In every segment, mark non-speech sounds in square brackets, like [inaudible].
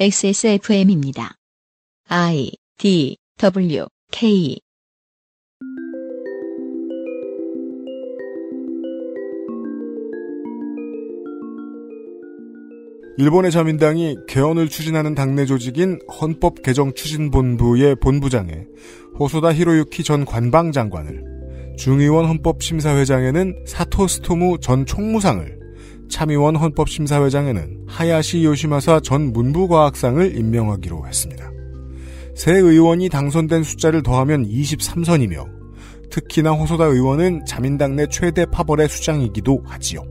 XSFM입니다. I D W K 일본의 자민당이 개헌을 추진하는 당내 조직인 헌법 개정 추진본부의 본부장에 호소다 히로유키 전 관방장관을 중의원 헌법심사회장에는 사토 스토무 전 총무상을 참의원 헌법심사회장에는 하야시 요시마사 전 문부과학상을 임명하기로 했습니다. 새 의원이 당선된 숫자를 더하면 23선이며 특히나 호소다 의원은 자민당 내 최대 파벌의 수장이기도 하지요.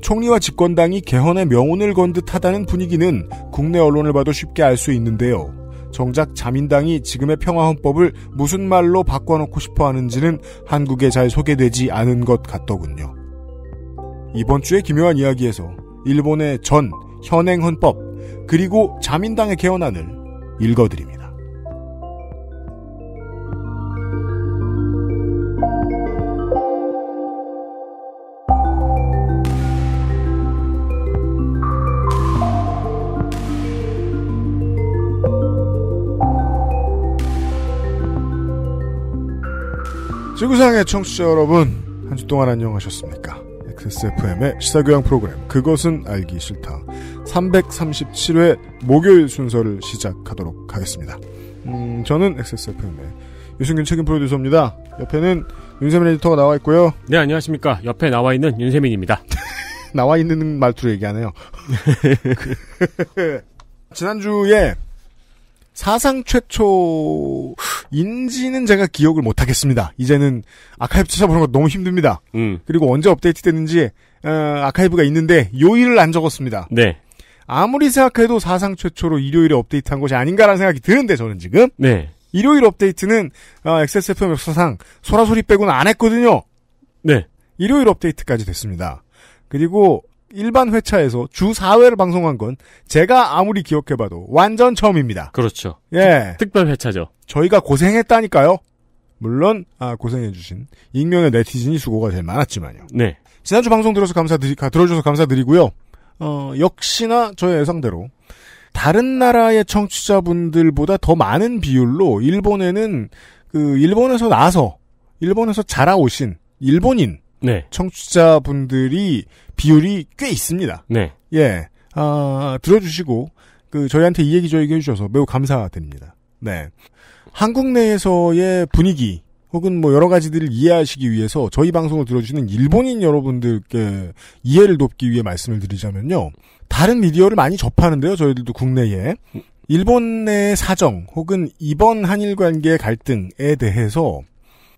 총리와 집권당이 개헌의 명운을 건 듯하다는 분위기는 국내 언론을 봐도 쉽게 알 수 있는데요. 정작 자민당이 지금의 평화헌법을 무슨 말로 바꿔놓고 싶어 하는지는 한국에 잘 소개되지 않은 것 같더군요. 이번 주에 기묘한 이야기에서 일본의 전, 현행 헌법, 그리고 자민당의 개헌안을 읽어드립니다. 지구상의 청취자 여러분, 한 주 동안 안녕하셨습니까? XSFM의 시사교양 프로그램 그것은 알기 싫다 337회 목요일 순서를 시작하도록 하겠습니다. 음, 저는 XSFM의 유승균 책임 프로듀서입니다. 옆에는 윤세민 에디터가 나와 있고요. 네, 안녕하십니까. 옆에 나와 있는 윤세민입니다. [laughs] 나와 있는 말투로 얘기하네요. [laughs] [laughs] 지난주에 사상 최초인지는 제가 기억을 못하겠습니다. 이제는 아카이브 찾아보는 거 너무 힘듭니다. 음. 그리고 언제 업데이트 됐는지 어, 아카이브가 있는데 요일을 안 적었습니다. 네. 아무리 생각해도 사상 최초로 일요일에 업데이트한 것이 아닌가라는 생각이 드는데 저는 지금 네. 일요일 업데이트는 어, XSFM 역사상 소라소리 빼고는 안 했거든요. 네. 일요일 업데이트까지 됐습니다. 그리고 일반 회차에서 주 4회를 방송한 건 제가 아무리 기억해봐도 완전 처음입니다. 그렇죠. 예. 특별 회차죠. 저희가 고생했다니까요. 물론 아, 고생해주신 익명의 네티즌이 수고가 제일 많았지만요. 네. 지난주 방송 들어서 감사드리 아, 들어줘서 감사드리고요. 어, 역시나 저의 예상대로 다른 나라의 청취자분들보다 더 많은 비율로 일본에는 그 일본에서 나서 일본에서 자라오신 일본인 네. 청취자분들이 비율이 꽤 있습니다. 네. 예. 아, 들어주시고 그 저희한테 이 얘기 저 얘기 해주셔서 매우 감사드립니다. 네. 한국 내에서의 분위기 혹은 뭐 여러 가지들을 이해하시기 위해서 저희 방송을 들어주시는 일본인 여러분들께 이해를 돕기 위해 말씀을 드리자면요. 다른 미디어를 많이 접하는데요. 저희들도 국내에. 일본 내 사정 혹은 이번 한일 관계 갈등에 대해서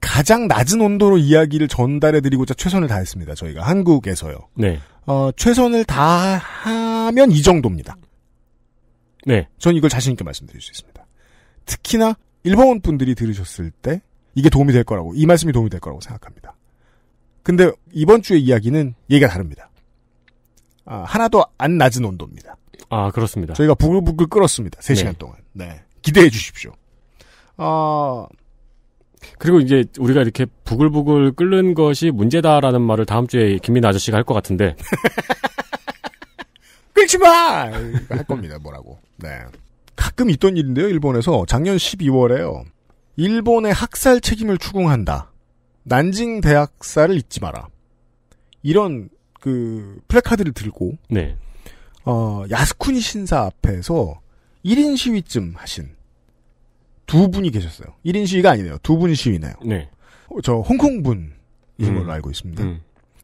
가장 낮은 온도로 이야기를 전달해드리고자 최선을 다했습니다. 저희가 한국에서요. 네. 어, 최선을 다하면 이 정도입니다. 네. 전 이걸 자신있게 말씀드릴 수 있습니다. 특히나 일본 분들이 들으셨을 때 이게 도움이 될 거라고, 이 말씀이 도움이 될 거라고 생각합니다. 근데 이번 주의 이야기는 얘기가 다릅니다. 아, 하나도 안 낮은 온도입니다. 아, 그렇습니다. 저희가 부글부글 끓었습니다. 3시간 네. 동안. 네. 기대해 주십시오. 아, 어... 그리고 이제 우리가 이렇게 부글부글 끓는 것이 문제다라는 말을 다음 주에 김민아 아저씨가 할 것 같은데. [laughs] 끓지 마! 할 겁니다, 뭐라고. 네. 가끔 있던 일인데요, 일본에서. 작년 12월에요. 일본의 학살 책임을 추궁한다. 난징 대학살을 잊지 마라. 이런 그 플래카드를 들고 네. 어, 야스쿠니 신사 앞에서 1인 시위쯤 하신 두 분이 계셨어요. 1인 시위가 아니네요. 두 분 시위네요. 네. 어, 저 홍콩 분인 음. 걸로 알고 있습니다. 음.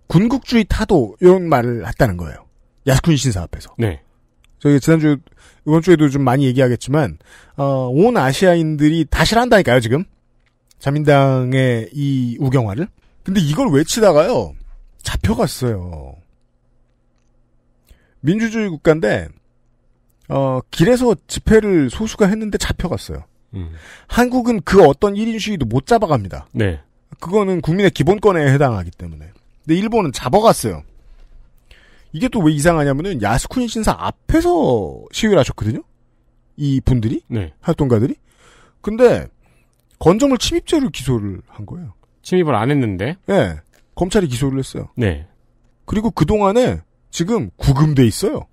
군국주의 타도 이런 말을 했다는 거예요. 야스쿠니 신사 앞에서. 네. 저희 지난주 이번 주에도 좀 많이 얘기하겠지만 어, 온 아시아인들이 다 싫어한다니까요 지금 자민당의 이 우경화를. 근데 이걸 외치다가요 잡혀갔어요. 민주주의 국가인데 어, 길에서 집회를 소수가 했는데 잡혀갔어요. 음. 한국은 그 어떤 1인 시위도 못 잡아갑니다. 네. 그거는 국민의 기본권에 해당하기 때문에. 근데 일본은 잡아갔어요. 이게 또 왜 이상하냐면은 야스쿠니 신사 앞에서 시위를 하셨거든요. 이 분들이 네. 활동가들이. 근데 건조물 침입죄를 기소를 한 거예요. 침입을 안 했는데? 네. 검찰이 기소를 했어요. 네. 그리고 그 동안에 지금 구금돼 있어요.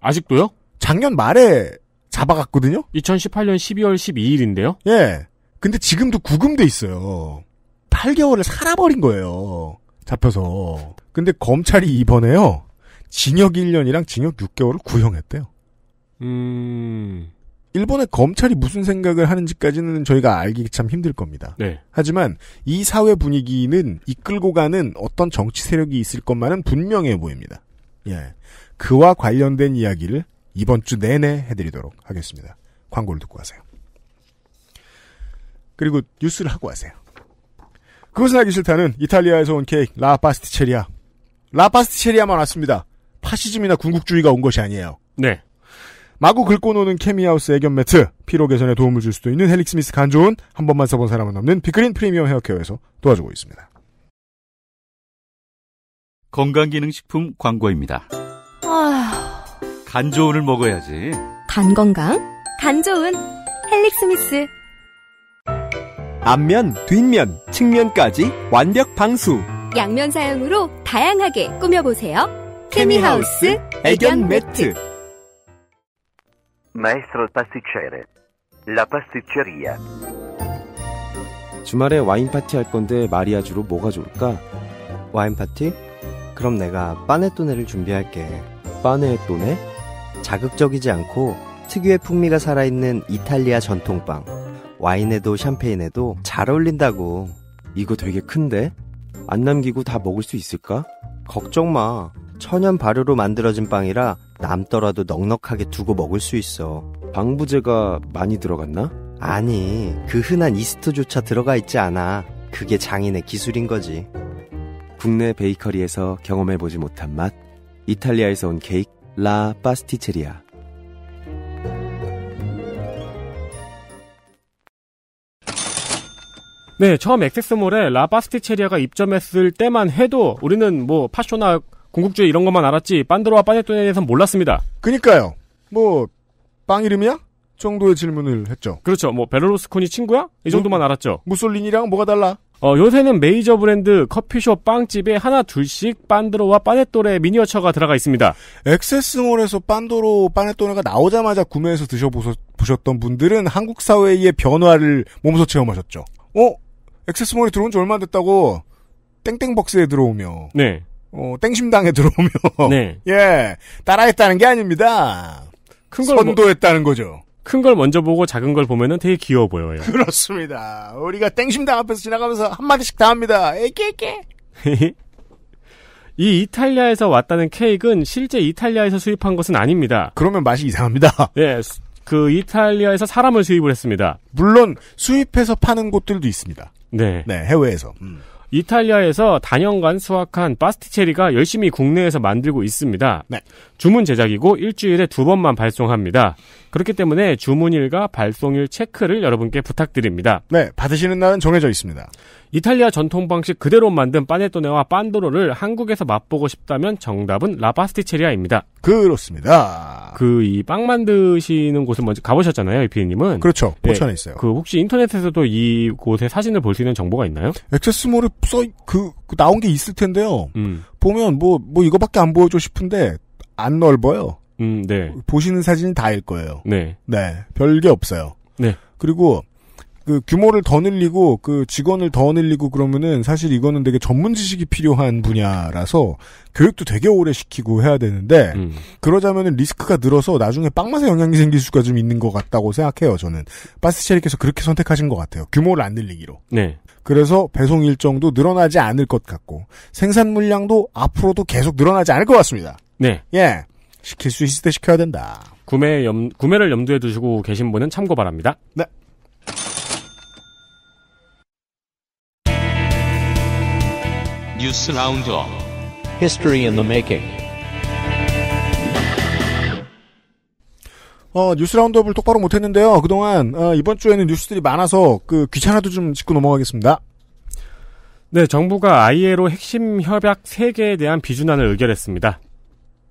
아직도요? 작년 말에 잡아갔거든요. 2018년 12월 12일인데요. 예. 근데 지금도 구금돼 있어요. 8개월을 살아버린 거예요. 잡혀서. 근데 검찰이 이번에요. 징역 1년이랑 징역 6개월을 구형했대요. 음. 일본의 검찰이 무슨 생각을 하는지까지는 저희가 알기 참 힘들 겁니다. 네. 하지만 이 사회 분위기는 이끌고 가는 어떤 정치 세력이 있을 것만은 분명해 보입니다. 예. 그와 관련된 이야기를 이번 주 내내 해드리도록 하겠습니다. 광고를 듣고 하세요. 그리고 뉴스를 하고 하세요. 그것을 하기 싫다는 이탈리아에서 온 케이크 라 파스티체리아. 라 파스티체리아만 왔습니다. 파시즘이나 군국주의가 온 것이 아니에요. 네. 마구 긁고 노는 케미하우스 애견 매트, 피로 개선에 도움을 줄 수도 있는 헬릭스미스 간 좋은 한 번만 써본 사람은 없는 비그린 프리미엄 헤어케어에서 도와주고 있습니다. 건강기능식품 광고입니다. 간 좋은을 먹어야지. 간 건강, 간 좋은 헬릭스미스. 앞면, 뒷면, 측면까지 완벽 방수. 양면 사용으로 다양하게 꾸며보세요. 케미하우스 애견 매트. Maestro pasticcere. La pasticceria. 주말에 와인 파티 할 건데 마리아주로 뭐가 좋을까? 와인 파티? 그럼 내가 빠네또네를 준비할게. 빠네또네? 자극적이지 않고 특유의 풍미가 살아있는 이탈리아 전통빵. 와인에도 샴페인에도 잘 어울린다고. 이거 되게 큰데? 안 남기고 다 먹을 수 있을까? 걱정 마. 천연 발효로 만들어진 빵이라 남더라도 넉넉하게 두고 먹을 수 있어. 방부제가 많이 들어갔나? 아니, 그 흔한 이스트조차 들어가 있지 않아. 그게 장인의 기술인 거지. 국내 베이커리에서 경험해보지 못한 맛, 이탈리아에서 온 케이크, 라 파스티체리아 네, 처음 액세스몰에라 파스티체리아가 입점했을 때만 해도 우리는 뭐 파쇼나 궁극주의 이런 것만 알았지 빤드로와 빠네토에 대해서 몰랐습니다. 그니까요. 뭐 빵 이름이야? 정도의 질문을 했죠. 그렇죠. 뭐베르로스코니 친구야? 이 정도만 음. 알았죠. 무솔리니랑 뭐가 달라? 어, 요새는 메이저 브랜드 커피숍 빵집에 하나 둘씩 빤드로와 빠네또레 미니어처가 들어가 있습니다. 액세스몰에서 빤도로 빠네또레가 나오자마자 구매해서 드셔보셨던 분들은 한국 사회의 변화를 몸소 체험하셨죠. 어? 액세스몰에 들어온 지 얼마 됐다고 땡땡벅스에 들어오며 네. 어, 땡심당에 들어오며 네. [laughs] 예 따라했다는 게 아닙니다. 큰걸 선도했다는 거죠. 큰걸 먼저 보고 작은 걸 보면은 되게 귀여워 보여요. [laughs] 그렇습니다. 우리가 땡심당 앞에서 지나가면서 한마디씩 다 합니다. 에케에케. [laughs] 이 이탈리아에서 왔다는 케이크는 실제 이탈리아에서 수입한 것은 아닙니다. 그러면 맛이 이상합니다. [laughs] 예. 그 이탈리아에서 사람을 수입을 했습니다. 물론 수입해서 파는 곳들도 있습니다. 네. 네, 해외에서. 음. 이탈리아에서 단연간 수확한 파스티체리가 열심히 국내에서 만들고 있습니다. 네. 주문 제작이고 일주일에 두 번만 발송합니다. 그렇기 때문에 주문일과 발송일 체크를 여러분께 부탁드립니다. 네, 받으시는 날은 정해져 있습니다. 이탈리아 전통 방식 그대로 만든 파네토네와 빤도로를 한국에서 맛보고 싶다면 정답은 라바스티체리아입니다 그렇습니다. 그 이 빵 만드시는 곳을 먼저 가보셨잖아요, 이피디님은. 그렇죠. 네. 포천에 네. 있어요. 그 혹시 인터넷에서도 이 곳의 사진을 볼 수 있는 정보가 있나요? 액세스몰에 써그 그 나온 게 있을 텐데요. 음. 보면 뭐뭐 뭐 이거밖에 안 보여줘 싶은데 안 넓어요. 음, 네. 보시는 사진이 다일 거예요. 네. 네. 별 게 없어요. 네. 그리고 그 규모를 더 늘리고 그 직원을 더 늘리고 그러면은 사실 이거는 되게 전문 지식이 필요한 분야라서 교육도 되게 오래 시키고 해야 되는데 음. 그러자면은 리스크가 늘어서 나중에 빵맛에 영향이 생길 수가 좀 있는 것 같다고 생각해요 저는 바스체리께서 그렇게 선택하신 것 같아요 규모를 안 늘리기로 네. 그래서 배송 일정도 늘어나지 않을 것 같고 생산 물량도 앞으로도 계속 늘어나지 않을 것 같습니다 네. 예 시킬 수 있을 때 시켜야 된다 구매 염, 구매를 염두에 두시고 계신 분은 참고 바랍니다 네 뉴스 라운드업 History in 어, 뉴스 라운드업을 똑바로 못했는데요. 그동안 어, 이번 주에는 뉴스들이 많아서 그 귀찮아도 좀 짚고 넘어가겠습니다. 네, 정부가 ILO 핵심 협약 3개에 대한 비준안을 의결했습니다.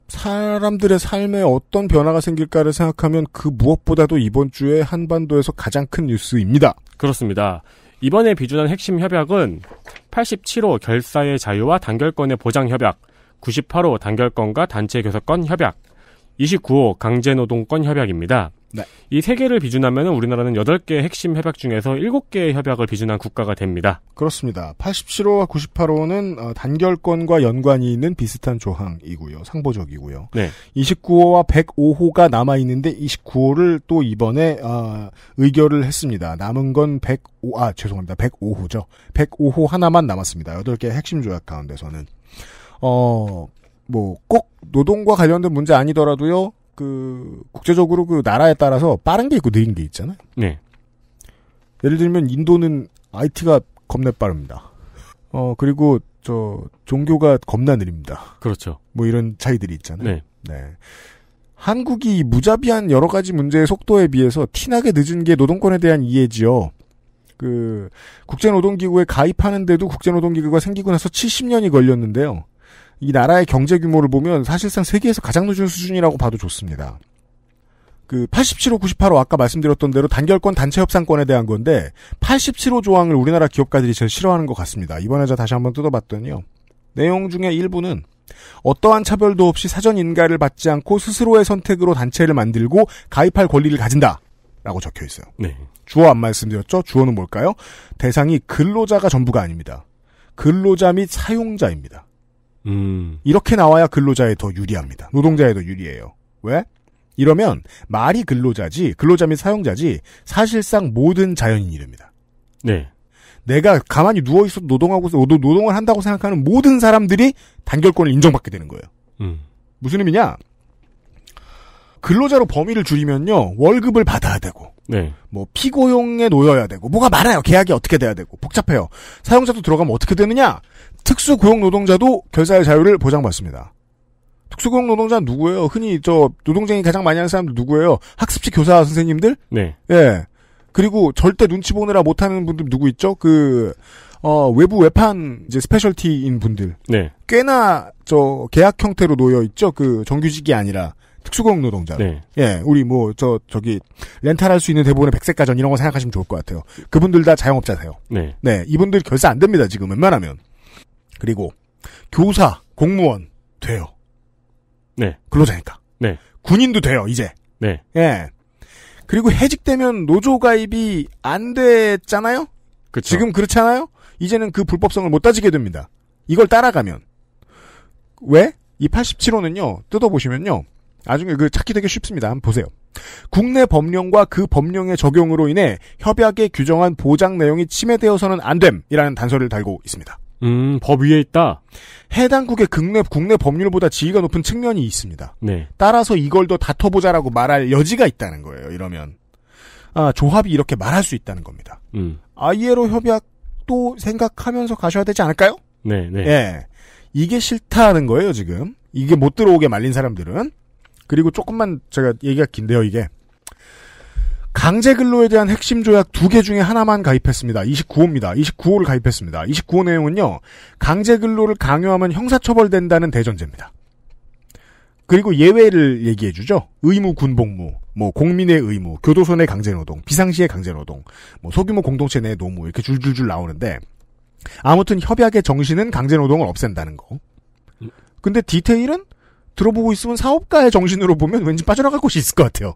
사람들의 삶에 어떤 변화가 생길까를 생각하면 그 무엇보다도 이번 주에 한반도에서 가장 큰 뉴스입니다. 그렇습니다. 이번에 비준한 핵심 협약은 87호 결사의 자유와 단결권의 보장 협약, 98호 단결권과 단체 교섭권 협약, 29호 강제노동권 협약입니다. 네. 이세 개를 비준하면 우리나라는 여덟 개의 핵심 협약 중에서 일곱 개의 협약을 비준한 국가가 됩니다. 그렇습니다. 87호와 98호는 어, 단결권과 연관이 있는 비슷한 조항이고요. 상보적이고요. 네. 29호와 105호가 남아 있는데 29호를 또 이번에 어, 의결을 했습니다. 남은 건 105, 아 죄송합니다. 105호죠. 105호 하나만 남았습니다. 여덟 개의 핵심 조약 가운데서는 어. 뭐 꼭 노동과 관련된 문제 아니더라도요 그 국제적으로 그 나라에 따라서 빠른 게 있고 느린 게 있잖아요. 네. 예를 들면 인도는 IT가 겁내 빠릅니다. 어 그리고 저 종교가 겁나 느립니다. 그렇죠. 뭐 이런 차이들이 있잖아요. 네. 네. 한국이 무자비한 여러 가지 문제의 속도에 비해서 티나게 늦은 게 노동권에 대한 이해지요. 그 국제노동기구에 가입하는데도 국제노동기구가 생기고 나서 70년이 걸렸는데요. 이 나라의 경제 규모를 보면 사실상 세계에서 가장 높은 수준이라고 봐도 좋습니다. 그 87호, 98호 아까 말씀드렸던 대로 단결권 단체 협상권에 대한 건데 87호 조항을 우리나라 기업가들이 제일 싫어하는 것 같습니다. 이번에 저 다시 한번 뜯어봤더니요. 내용 중에 일부는 어떠한 차별도 없이 사전 인가를 받지 않고 스스로의 선택으로 단체를 만들고 가입할 권리를 가진다. 라고 적혀 있어요. 네. 주어 안 말씀드렸죠? 주어는 뭘까요? 대상이 근로자가 전부가 아닙니다. 근로자 및 사용자입니다. 음. 이렇게 나와야 근로자에 더 유리합니다. 노동자에 더 유리해요. 왜? 이러면 말이 근로자지 근로자 및 사용자지 사실상 모든 자연인이 됩니다. 네. 내가 가만히 누워 있어도 노동하고 노동을 한다고 생각하는 모든 사람들이 단결권을 인정받게 되는 거예요. 음. 무슨 의미냐? 근로자로 범위를 줄이면요 월급을 받아야 되고 네. 뭐 피고용에 놓여야 되고 뭐가 많아요 계약이 어떻게 돼야 되고 복잡해요 사용자도 들어가면 어떻게 되느냐 특수고용 노동자도 결사의 자유를 보장받습니다. 특수고용 노동자 는 누구예요? 흔히 저 노동쟁이 가장 많이 하는 사람들 누구예요? 학습지 교사 선생님들? 네. 예. 그리고 절대 눈치 보느라 못하는 분들 누구 있죠? 그, 어, 외부 외판 이제 스페셜티인 분들. 네. 꽤나 저 계약 형태로 놓여 있죠? 그 정규직이 아니라 특수고용 노동자. 네. 예. 우리 뭐, 저, 저기, 렌탈할 수 있는 대부분의 백색가전 이런 거 생각하시면 좋을 것 같아요. 그분들 다 자영업자세요. 네. 네. 이분들 결사 안 됩니다. 지금 웬만하면. 그리고 교사, 공무원 돼요. 네. 근로자니까. 네. 군인도 돼요, 이제. 네. 예. 그리고 해직되면 노조 가입이 안 됐잖아요? 그 지금 그렇잖아요? 이제는 그 불법성을 못 따지게 됩니다. 이걸 따라가면. 왜? 이 87호는요, 뜯어보시면요. 나중에 그 찾기 되게 쉽습니다. 한번 보세요. 국내 법령과 그 법령의 적용으로 인해 협약에 규정한 보장 내용이 침해되어서는 안 됨이라는 단서를 달고 있습니다. 음, 법 위에 있다. 해당국의 국내 국내 법률보다 지위가 높은 측면이 있습니다. 네. 따라서 이걸 더 다퉈보자라고 말할 여지가 있다는 거예요. 이러면 아, 조합이 이렇게 말할 수 있다는 겁니다. 음. ILO 협약도 생각하면서 가셔야 되지 않을까요? 네, 네. 예. 이게 싫다는 거예요 지금. 이게 못 들어오게 말린 사람들은. 그리고 조금만 제가 얘기가 긴데요 이게 강제 근로에 대한 핵심 조약 두 개 중에 하나만 가입했습니다. 29호입니다. 29호를 가입했습니다. 29호 내용은요. 강제 근로를 강요하면 형사처벌된다는 대전제입니다. 그리고 예외를 얘기해 주죠. 의무 군복무, 뭐 공민의 의무, 교도소 내 강제 노동, 비상시의 강제 노동, 뭐 소규모 공동체 내 노무 이렇게 줄줄줄 나오는데 아무튼 협약의 정신은 강제 노동을 없앤다는 거. 근데 디테일은 들어보고 있으면 사업가의 정신으로 보면 왠지 빠져나갈 곳이 있을 것 같아요.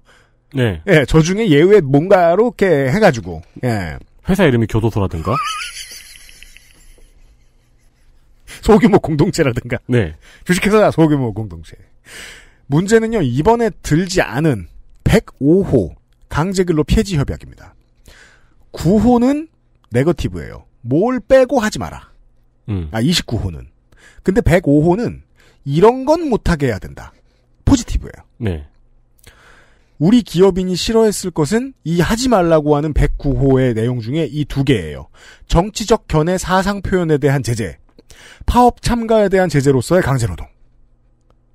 네. 예, 저 중에 예외 뭔가로 이렇게 해가지고, 예. 회사 이름이 교도소라든가? [laughs] 소규모 공동체라든가. 네. 주식회사 소규모 공동체. 문제는요, 이번에 들지 않은 105호 강제근로 폐지 협약입니다. 9호는 네거티브예요. 뭘 빼고 하지 마라. 음. 아, 29호는. 근데 105호는 이런 건 못하게 해야 된다. 포지티브예요. 네. 우리 기업인이 싫어했을 것은 이 하지 말라고 하는 109호의 내용 중에 이 두 개예요. 정치적 견해 사상 표현에 대한 제재, 파업 참가에 대한 제재로서의 강제노동.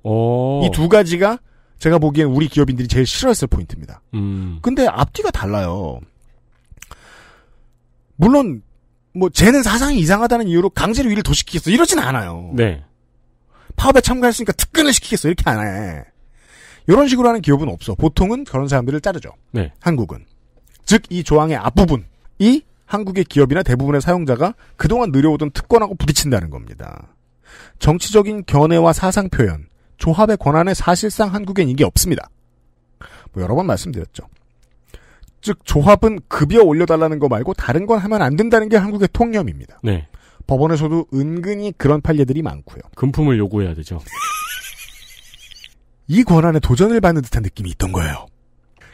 어. 이두 가지가 제가 보기엔 우리 기업인들이 제일 싫어했을 포인트입니다. 음. 근데 앞뒤가 달라요. 물론 뭐 쟤는 사상이 이상하다는 이유로 강제로 일을 도시키겠어 이러진 않아요. 네. 파업에 참가했으니까 특근을 시키겠어 이렇게 안 해. 이런 식으로 하는 기업은 없어. 보통은 그런 사람들을 자르죠. 네. 한국은. 즉, 이 조항의 앞부분이 한국의 기업이나 대부분의 사용자가 그동안 누려오던 특권하고 부딪힌다는 겁니다. 정치적인 견해와 사상 표현, 조합의 권한에 사실상 한국엔 이게 없습니다. 뭐 여러 번 말씀드렸죠. 즉 조합은 급여 올려달라는 거 말고 다른 건 하면 안 된다는 게 한국의 통념입니다. 네. 법원에서도 은근히 그런 판례들이 많고요. 금품을 요구해야 되죠. [laughs] 이 권한에 도전을 받는 듯한 느낌이 있던 거예요.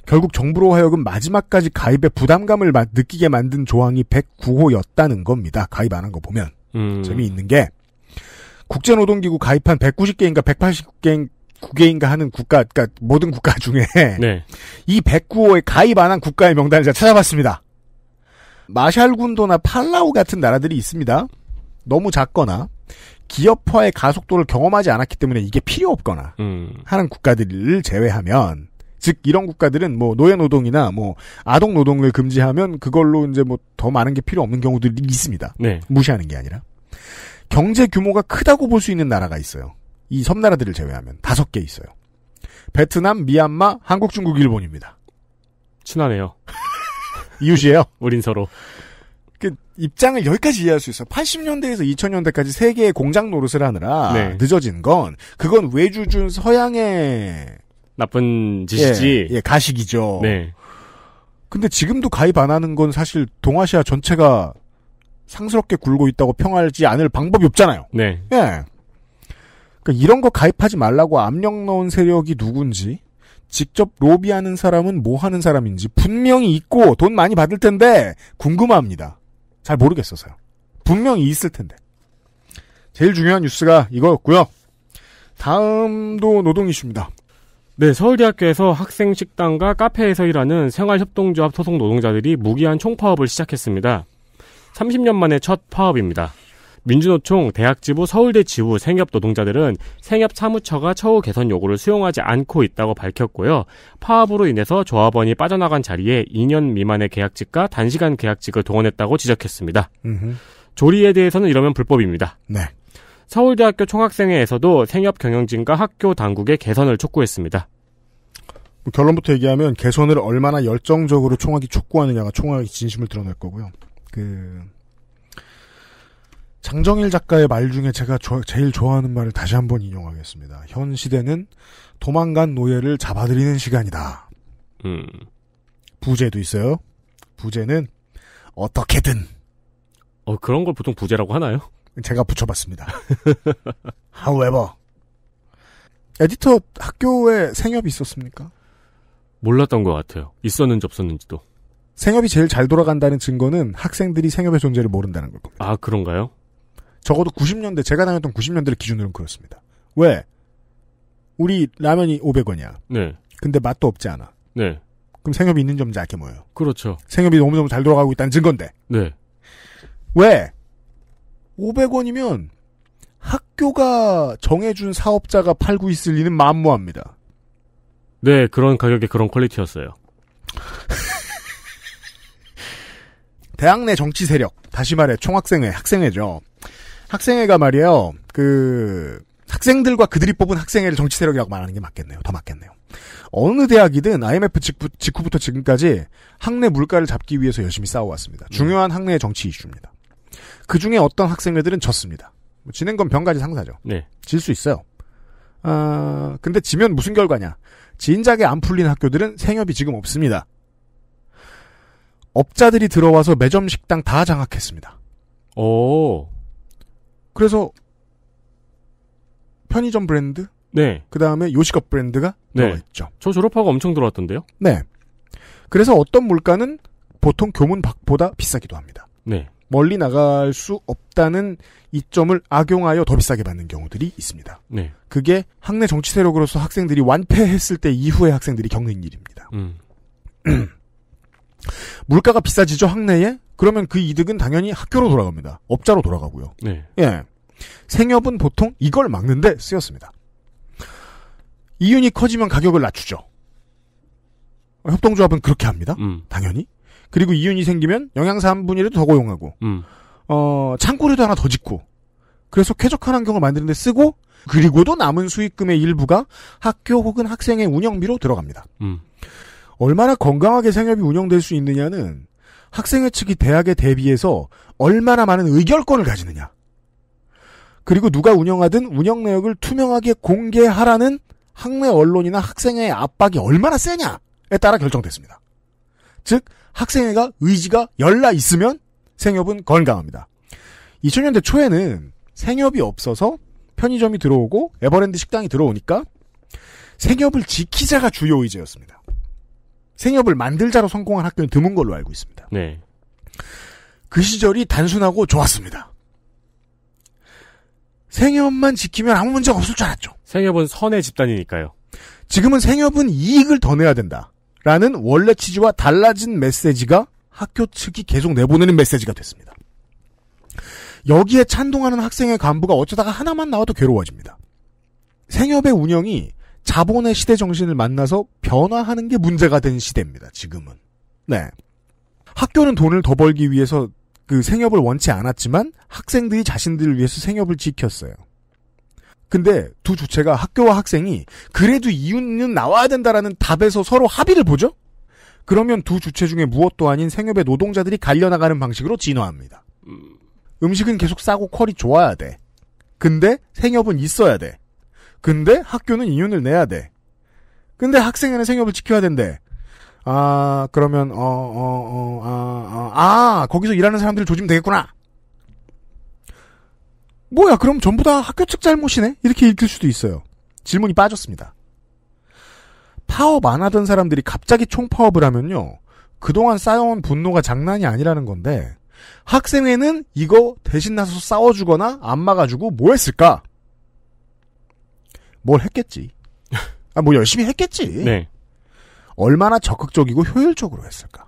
결국 정부로 하여금 마지막까지 가입에 부담감을 느끼게 만든 조항이 109호였다는 겁니다. 가입 안한 거 보면. 음. 재미있는 게, 국제노동기구 가입한 190개인가 180개인, 9개인가 하는 국가, 그니까 모든 국가 중에, 네. 이 109호에 가입 안 한 국가의 명단을 제가 찾아봤습니다. 마샬군도나 팔라우 같은 나라들이 있습니다. 너무 작거나, 기업화의 가속도를 경험하지 않았기 때문에 이게 필요 없거나 음. 하는 국가들을 제외하면 즉 이런 국가들은 뭐 노예 노동이나 뭐 아동 노동을 금지하면 그걸로 이제 뭐 더 많은 게 필요 없는 경우들이 있습니다. 네. 무시하는 게 아니라 경제 규모가 크다고 볼 수 있는 나라가 있어요. 이 섬나라들을 제외하면 다섯 개 있어요. 베트남, 미얀마, 한국, 중국, 일본입니다. 친하네요. 이웃이에요. [laughs] 우린 서로. 입장을 여기까지 이해할 수 있어요. 80년대에서 2000년대까지 세계의 공장 노릇을 하느라 네. 늦어진 건 그건 외주준 서양의 나쁜 짓이지. 예, 예, 가식이죠. 네. 근데 지금도 가입 안 하는 건 사실 동아시아 전체가 상스럽게 굴고 있다고 평하지 않을 방법이 없잖아요. 네. 예. 그러니까 이런 거 가입하지 말라고 압력 넣은 세력이 누군지 직접 로비하는 사람은 뭐 하는 사람인지 분명히 있고 돈 많이 받을 텐데 궁금합니다. 잘 모르겠어서요. 분명히 있을 텐데. 제일 중요한 뉴스가 이거였고요. 다음도 노동 이슈입니다. 네, 서울대학교에서 학생 식당과 카페에서 일하는 생활협동조합 소속 노동자들이 무기한 총파업을 시작했습니다. 30년 만에 첫 파업입니다. 민주노총 대학지부 서울대 지부 생협 노동자들은 생협 사무처가 처우 개선 요구를 수용하지 않고 있다고 밝혔고요. 파업으로 인해서 조합원이 빠져나간 자리에 2년 미만의 계약직과 단시간 계약직을 동원했다고 지적했습니다. 음흠. 조리에 대해서는 이러면 불법입니다. 네. 서울대학교 총학생회에서도 생협 경영진과 학교 당국의 개선을 촉구했습니다. 뭐 결론부터 얘기하면 개선을 얼마나 열정적으로 총학이 촉구하느냐가 총학의 진심을 드러낼 거고요. 그 장정일 작가의 말 중에 제가 저, 제일 좋아하는 말을 다시 한 번 인용하겠습니다. 현 시대는 도망간 노예를 잡아들이는 시간이다. 음. 부재도 있어요. 부재는 어떻게든. 어 그런 걸 보통 부재라고 하나요? 제가 붙여봤습니다. [laughs] However, 에디터 학교에 생협이 있었습니까? 몰랐던 것 같아요. 있었는지 없었는지도. 생협이 제일 잘 돌아간다는 증거는 학생들이 생협의 존재를 모른다는 겁니다. 아 그런가요? 적어도 90년대 제가 다녔던 90년대를 기준으로는 그렇습니다. 왜? 우리 라면이 500원이야. 네. 근데 맛도 없지 않아. 네. 그럼 생협이 있는 점이 작게 모여요. 그렇죠. 생협이 너무너무 잘 돌아가고 있다는 증거인데. 네. 왜? 500원이면 학교가 정해준 사업자가 팔고 있을 리는 만무합니다. 네, 그런 가격에 그런 퀄리티였어요. [laughs] 대학 내 정치 세력, 다시 말해 총학생회, 학생회죠. 학생회가 말이에요. 그 학생들과 그들이 뽑은 학생회를 정치 세력이라고 말하는 게 맞겠네요. 더 맞겠네요. 어느 대학이든 IMF 직후, 부터 지금까지 학내 물가를 잡기 위해서 열심히 싸워왔습니다. 음. 중요한 학내 정치 이슈입니다. 그 중에 어떤 학생회들은 졌습니다. 뭐 지는 건 병가지 상사죠. 네. 질 수 있어요. 아, 근데 지면 무슨 결과냐? 진작에 안 풀린 학교들은 생협이 지금 없습니다. 업자들이 들어와서 매점 식당 다 장악했습니다. 오. 그래서 편의점 브랜드, 네. 그 다음에 요식업 브랜드가 네. 들어있죠. 저 졸업하고 엄청 들어왔던데요. 네. 그래서 어떤 물가는 보통 교문 밖보다 비싸기도 합니다. 네. 멀리 나갈 수 없다는 이점을 악용하여 더 비싸게 받는 경우들이 있습니다. 네. 그게 학내 정치 세력으로서 학생들이 완패했을 때이후에 학생들이 겪는 일입니다. 음. [clears throat] 물가가 비싸지죠 학내에 그러면 그 이득은 당연히 학교로 돌아갑니다 업자로 돌아가고요 네. 예 생협은 보통 이걸 막는데 쓰였습니다 이윤이 커지면 가격을 낮추죠 협동조합은 그렇게 합니다 음. 당연히 그리고 이윤이 생기면 영양사 한 분이라도 더 고용하고 음. 어 창고라도 하나 더 짓고 그래서 쾌적한 환경을 만드는데 쓰고 그리고도 남은 수익금의 일부가 학교 혹은 학생의 운영비로 들어갑니다. 음. 얼마나 건강하게 생협이 운영될 수 있느냐는 학생회 측이 대학에 대비해서 얼마나 많은 의결권을 가지느냐. 그리고 누가 운영하든 운영 내역을 투명하게 공개하라는 학내 언론이나 학생회의 압박이 얼마나 세냐에 따라 결정됐습니다. 즉 학생회가 의지가 열라 있으면 생협은 건강합니다. 2000년대 초에는 생협이 없어서 편의점이 들어오고 에버랜드 식당이 들어오니까 생협을 지키자가 주요 의제였습니다. 생협을 만들자로 성공한 학교는 드문 걸로 알고 있습니다. 네. 그 시절이 단순하고 좋았습니다. 생협만 지키면 아무 문제가 없을 줄 알았죠. 생협은 선의 집단이니까요. 지금은 생협은 이익을 더 내야 된다. 라는 원래 취지와 달라진 메시지가 학교 측이 계속 내보내는 메시지가 됐습니다. 여기에 찬동하는 학생의 간부가 어쩌다가 하나만 나와도 괴로워집니다. 생협의 운영이 자본의 시대 정신을 만나서 변화하는 게 문제가 된 시대입니다. 지금은. 네. 학교는 돈을 더 벌기 위해서 그 생협을 원치 않았지만 학생들이 자신들을 위해서 생협을 지켰어요. 근데 두 주체가 학교와 학생이 그래도 이윤은 나와야 된다라는 답에서 서로 합의를 보죠? 그러면 두 주체 중에 무엇도 아닌 생협의 노동자들이 갈려나가는 방식으로 진화합니다. 음식은 계속 싸고 퀄이 좋아야 돼. 근데 생협은 있어야 돼. 근데 학교는 이윤을 내야 돼. 근데 학생회는 생협을 지켜야 된대. 아, 그러면, 어, 어, 어, 아, 아, 아, 거기서 일하는 사람들 을 조지면 되겠구나. 뭐야, 그럼 전부 다 학교 측 잘못이네? 이렇게 읽힐 수도 있어요. 질문이 빠졌습니다. 파업 안 하던 사람들이 갑자기 총파업을 하면요. 그동안 쌓여온 분노가 장난이 아니라는 건데, 학생회는 이거 대신 나서 싸워주거나 안 막아주고 뭐 했을까? 뭘 했겠지. [laughs] 아, 뭐 열심히 했겠지. 네. 얼마나 적극적이고 효율적으로 했을까.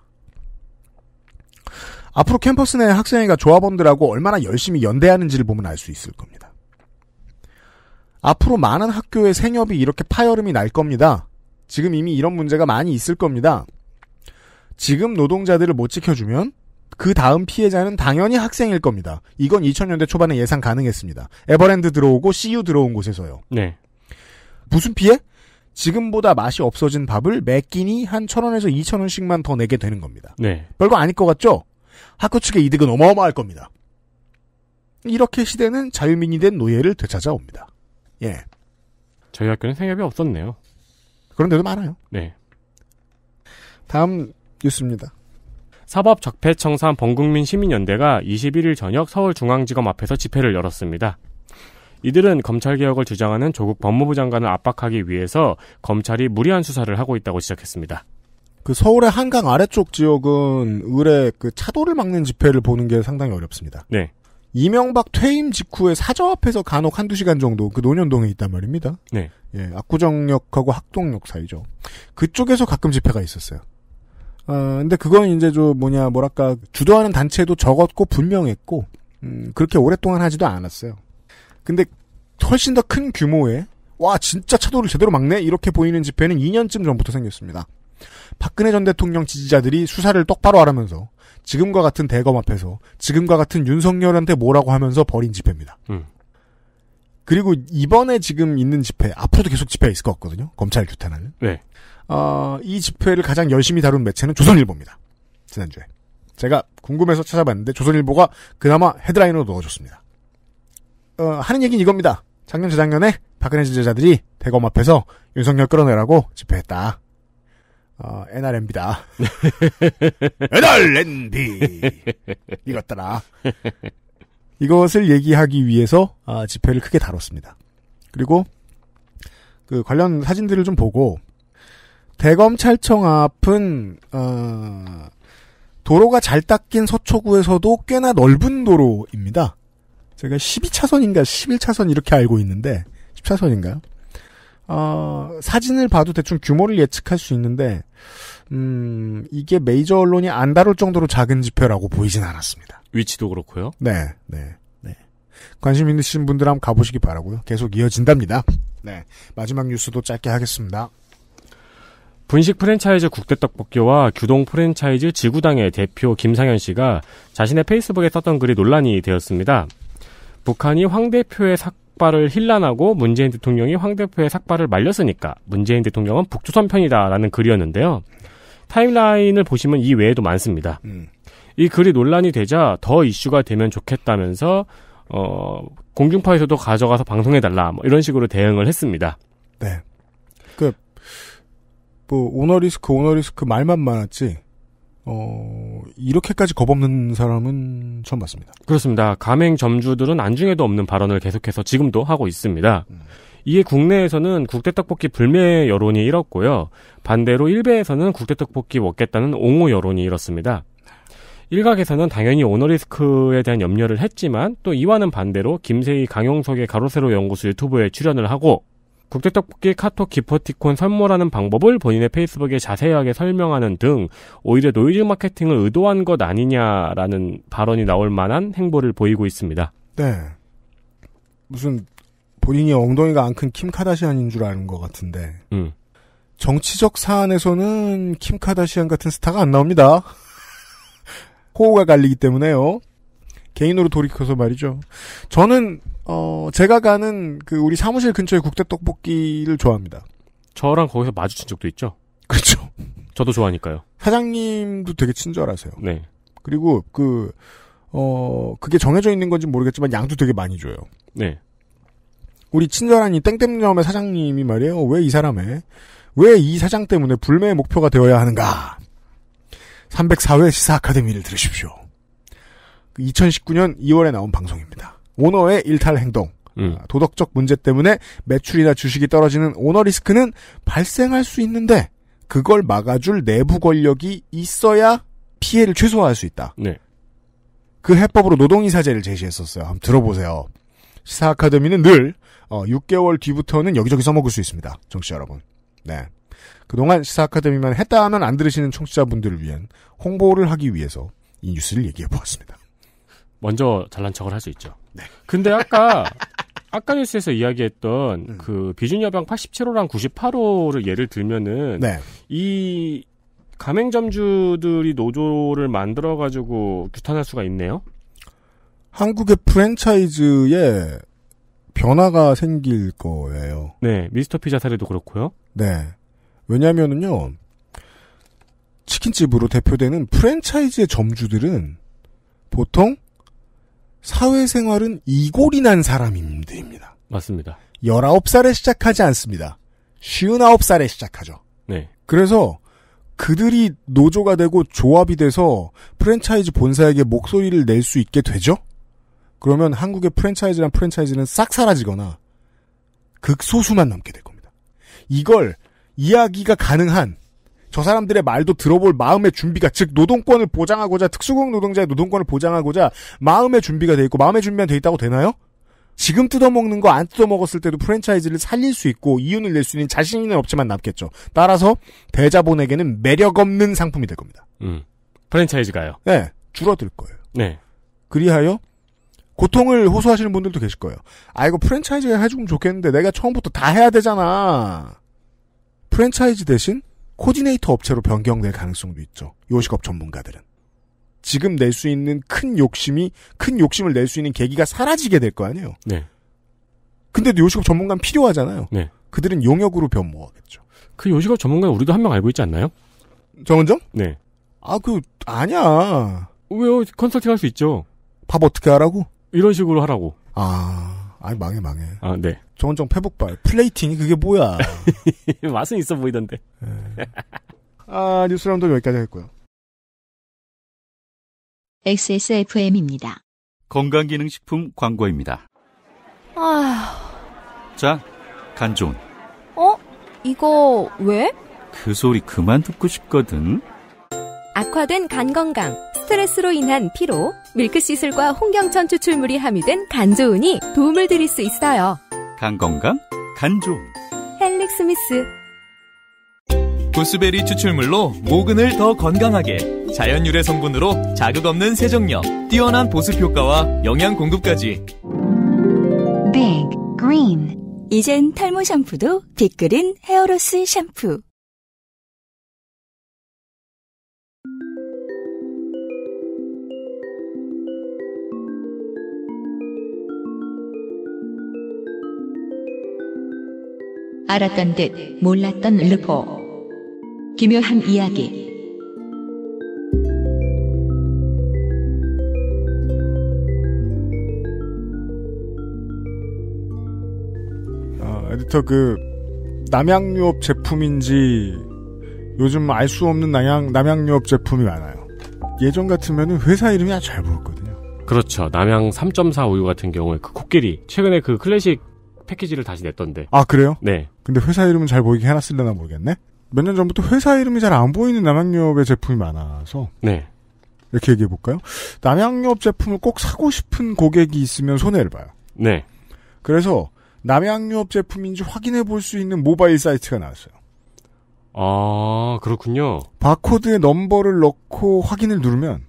앞으로 캠퍼스 내 학생회가 조합원들하고 얼마나 열심히 연대하는지를 보면 알 수 있을 겁니다. 앞으로 많은 학교의 생협이 이렇게 파열음이 날 겁니다. 지금 이미 이런 문제가 많이 있을 겁니다. 지금 노동자들을 못 지켜주면 그 다음 피해자는 당연히 학생일 겁니다. 이건 2000년대 초반에 예상 가능했습니다. 에버랜드 들어오고 CU 들어온 곳에서요. 네. 무슨 피해? 지금보다 맛이 없어진 밥을 매 끼니 한 천원에서 이천 원씩만 더 내게 되는 겁니다. 네. 별거 아닐 것 같죠? 학교 측의 이득은 어마어마할 겁니다. 이렇게 시대는 자유민이 된 노예를 되찾아옵니다. 예. 저희 학교는 생협이 없었네요. 그런데도 많아요. 네. 다음 뉴스입니다. 사법적폐청산 범국민 시민연대가 21일 저녁 서울중앙지검 앞에서 집회를 열었습니다. 이들은 검찰 개혁을 주장하는 조국 법무부 장관을 압박하기 위해서 검찰이 무리한 수사를 하고 있다고 지적했습니다. 그 서울의 한강 아래쪽 지역은 의뢰 그 차도를 막는 집회를 보는 게 상당히 어렵습니다. 네. 이명박 퇴임 직후에 사저 앞에서 간혹 한두 시간 정도 그 논현동에 있단 말입니다. 네. 예, 압구정역하고 학동역 사이죠. 그쪽에서 가끔 집회가 있었어요. 아, 근데 그건 이제 좀 뭐냐, 뭐랄까, 주도하는 단체도 적었고 분명했고, 음, 그렇게 오랫동안 하지도 않았어요. 근데 훨씬 더 큰 규모의 와 진짜 차도를 제대로 막네 이렇게 보이는 집회는 2년쯤 전부터 생겼습니다. 박근혜 전 대통령 지지자들이 수사를 똑바로 하라면서 지금과 같은 대검 앞에서 지금과 같은 윤석열한테 뭐라고 하면서 벌인 집회입니다. 음. 그리고 이번에 지금 있는 집회 앞으로도 계속 집회가 있을 것 같거든요. 검찰 규탄하는. 네. 어, 이 집회를 가장 열심히 다룬 매체는 조선일보입니다. 지난주에 제가 궁금해서 찾아봤는데 조선일보가 그나마 헤드라인으로 넣어줬습니다. 어, 하는 얘기는 이겁니다. 작년 재작년에 박근혜 지지자들이 대검 앞에서 윤석열 끌어내라고 집회했다. 어, NRMB다. [laughs] NRMB! 이것더라. 이것을 얘기하기 위해서 아, 집회를 크게 다뤘습니다. 그리고 그 관련 사진들을 좀 보고 대검찰청 앞은 어, 도로가 잘 닦인 서초구에서도 꽤나 넓은 도로입니다. 제가 12차선인가 11차선 이렇게 알고 있는데 10차선인가요? 어, 사진을 봐도 대충 규모를 예측할 수 있는데 음, 이게 메이저 언론이 안 다룰 정도로 작은 지표라고 보이진 않았습니다. 위치도 그렇고요. 네, 네, 네. 관심 있으신 분들 한번 가보시기 바라고요. 계속 이어진답니다. 네, 마지막 뉴스도 짧게 하겠습니다. 분식 프랜차이즈 국대 떡볶이와 규동 프랜차이즈 지구당의 대표 김상현 씨가 자신의 페이스북에 썼던 글이 논란이 되었습니다. 북한이 황 대표의 삭발을 힐난하고 문재인 대통령이 황 대표의 삭발을 말렸으니까 문재인 대통령은 북조선 편이다라는 글이었는데요. 타임라인을 보시면 이 외에도 많습니다. 음. 이 글이 논란이 되자 더 이슈가 되면 좋겠다면서 어, 공중파에서도 가져가서 방송해달라 뭐 이런 식으로 대응을 했습니다. 네. 그, 뭐 오너리스크 오너리스크 말만 많았지 어, 이렇게까지 겁없는 사람은 처음 봤습니다. 그렇습니다. 가맹 점주들은 안중에도 없는 발언을 계속해서 지금도 하고 있습니다. 음. 이에 국내에서는 국대떡볶이 불매 여론이 일었고요. 반대로 일베에서는 국대떡볶이 먹겠다는 옹호 여론이 일었습니다. 일각에서는 당연히 오너리스크에 대한 염려를 했지만 또 이와는 반대로 김세희 강용석의 가로세로 연구소 유튜브에 출연을 하고 국제떡볶이 카톡 기프티콘 선물하는 방법을 본인의 페이스북에 자세하게 설명하는 등 오히려 노이즈 마케팅을 의도한 것 아니냐라는 발언이 나올 만한 행보를 보이고 있습니다. 네. 무슨 본인이 엉덩이가 안 큰킴 카다시안인 줄 아는 것 같은데. 음. 정치적 사안에서는 킴 카다시안 같은 스타가 안 나옵니다. [laughs] 호우가 갈리기 때문에요. 개인으로 돌이켜서 말이죠. 저는 어, 제가 가는 그 우리 사무실 근처의 국대 떡볶이를 좋아합니다. 저랑 거기서 마주친 적도 있죠. 그렇죠. 저도 좋아하니까요. 사장님도 되게 친절하세요. 네. 그리고 그, 어, 그게 정해져 있는 건지 모르겠지만 양도 되게 많이 줘요. 네. 우리 친절한 이 땡땡점의 사장님이 말이에요. 왜 이사람에왜 이 사장 때문에 불매의 목표가 되어야 하는가? 304회 시사 아카데미를 들으십시오. 2019년 그 2월에 나온 방송입니다. 오너의 일탈 행동, 음. 아, 도덕적 문제 때문에 매출이나 주식이 떨어지는 오너 리스크는 발생할 수 있는데 그걸 막아줄 내부 권력이 있어야 피해를 최소화할 수 있다. 네. 그 해법으로 노동이사제를 제시했었어요. 한번 들어보세요. 시사 아카데미는 늘 어, 6개월 뒤부터는 여기저기 써먹을 수 있습니다. 정치 여러분. 네. 그동안 시사 아카데미만 했다 하면 안 들으시는 청취자분들을 위한 홍보를 하기 위해서 이 뉴스를 얘기해 보았습니다. 먼저 잘난 척을 할 수 있죠. 네. 근데 아까 아까 뉴스에서 이야기했던 음. 그 비준 여방 87호랑 98호를 예를 들면은 네. 이 가맹점주들이 노조를 만들어 가지고 규탄할 수가 있네요. 한국의 프랜차이즈에 변화가 생길 거예요. 네, 미스터 피자 사례도 그렇고요. 네. 왜냐면은요. 치킨집으로 대표되는 프랜차이즈의 점주들은 보통 사회생활은 이골이 난사람입니다 맞습니다. 19살에 시작하지 않습니다. 59살에 시작하죠. 네. 그래서 그들이 노조가 되고 조합이 돼서 프랜차이즈 본사에게 목소리를 낼 수 있게 되죠? 그러면 한국의 프랜차이즈란 프랜차이즈는 싹 사라지거나 극소수만 남게 될 겁니다. 이걸 이야기가 가능한 저 사람들의 말도 들어볼 마음의 준비가 즉 노동권을 보장하고자 특수공 노동자의 노동권을 보장하고자 마음의 준비가 돼 있고 마음의 준비만 돼 있다고 되나요? 지금 뜯어먹는 거 안 뜯어먹었을 때도 프랜차이즈를 살릴 수 있고 이윤을 낼 수 있는 자신 있없지만 남겠죠. 따라서 대자본에게는 매력 없는 상품이 될 겁니다. 음. 프랜차이즈가요? 네. 줄어들 거예요. 네. 그리하여 고통을 호소하시는 분들도 계실 거예요. 아이고프랜차이즈 해주면 좋겠는데 내가 처음부터 다 해야 되잖아. 프랜차이즈 대신 코디네이터 업체로 변경될 가능성도 있죠. 요식업 전문가들은. 지금 낼 수 있는 큰 욕심이 큰 욕심을 낼 수 있는 계기가 사라지게 될 거 아니에요. 네. 근데도 요식업 전문가는 필요하잖아요. 네. 그들은 용역으로 변모하겠죠. 그 요식업 전문가 우리도 한 명 알고 있지 않나요? 정은정? 네. 아, 그, 아니야. 왜요? 컨설팅 할 수 있죠. 밥 어떻게 하라고? 이런 식으로 하라고. 아, 아니, 망해, 망해. 아, 네. 정원정 패북발 플레이팅이 그게 뭐야? [laughs] 맛은 있어 보이던데. 예. 아 뉴스라운드 여기까지 하겠고요 XSFM입니다. 건강기능식품 광고입니다. 아휴. 자, 간 좋은. 어? 이거 왜? 그 소리 그만 듣고 싶거든. 악화된 간 건강, 스트레스로 인한 피로, 밀크시술과 홍경천 추출물이 함유된 간조은이 도움을 드릴 수 있어요. 간 건강, 간좋은 헬릭 스미스. 구스베리 추출물로 모근을 더 건강하게 자연 유래 성분으로 자극 없는 세정력, 뛰어난 보습 효과와 영양 공급까지. Big 이젠 탈모 샴푸도 빅그린 헤어로스 샴푸. 알았던 듯 몰랐던 르포. 기묘한 이야기. 어, 에디터 그 남양유업 제품인지 요즘 알 수 없는 남양 남양유업 제품이 많아요. 예전 같으면 회사 이름이 잘 모르거든요. 그렇죠. 남양 3.4 우유 같은 경우에 그 코끼리 최근에 그 클래식 패키지를 다시 냈던데. 아 그래요? 네. 근데 회사 이름은 잘 보이게 해놨을려나 모르겠네. 몇 년 전부터 회사 이름이 잘 안 보이는 남양유업의 제품이 많아서. 네. 이렇게 얘기해 볼까요? 남양유업 제품을 꼭 사고 싶은 고객이 있으면 손해를 봐요. 네. 그래서 남양유업 제품인지 확인해 볼 수 있는 모바일 사이트가 나왔어요. 아 그렇군요. 바코드에 넘버를 넣고 확인을 누르면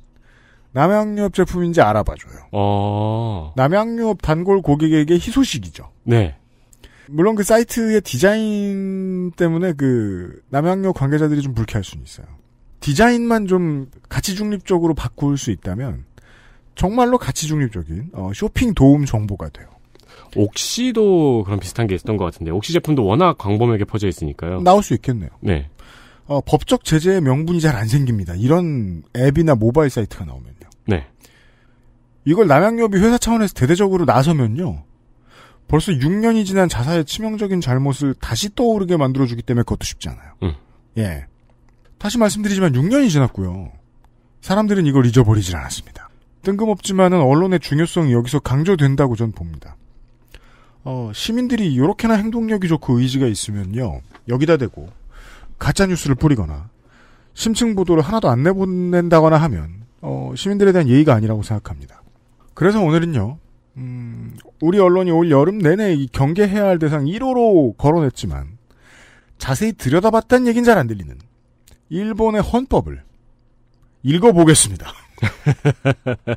남양유업 제품인지 알아봐줘요. 어... 남양유업 단골 고객에게 희소식이죠. 네. 물론 그 사이트의 디자인 때문에 그 남양유업 관계자들이 좀 불쾌할 수는 있어요. 디자인만 좀 가치 중립적으로 바꿀 수 있다면 정말로 가치 중립적인 어, 쇼핑 도움 정보가 돼요. 옥시도 그런 비슷한 게 있었던 것 같은데 옥시 제품도 워낙 광범위하게 퍼져 있으니까요. 나올 수 있겠네요. 네. 어, 법적 제재의 명분이 잘 안 생깁니다. 이런 앱이나 모바일 사이트가 나오면. 이걸 남양유업이 회사 차원에서 대대적으로 나서면요. 벌써 6년이 지난 자사의 치명적인 잘못을 다시 떠오르게 만들어주기 때문에 그것도 쉽지 않아요. 음. 예. 다시 말씀드리지만 6년이 지났고요. 사람들은 이걸 잊어버리질 않았습니다. 뜬금없지만은 언론의 중요성이 여기서 강조된다고 전 봅니다. 어, 시민들이 이렇게나 행동력이 좋고 의지가 있으면요. 여기다 대고 가짜뉴스를 뿌리거나 심층 보도를 하나도 안 내보낸다거나 하면 어, 시민들에 대한 예의가 아니라고 생각합니다. 그래서 오늘은요. 음, 우리 언론이 올 여름 내내 이 경계해야 할 대상 1호로 거론했지만 자세히 들여다봤다는 얘기는잘 안 들리는 일본의 헌법을 읽어보겠습니다. [laughs]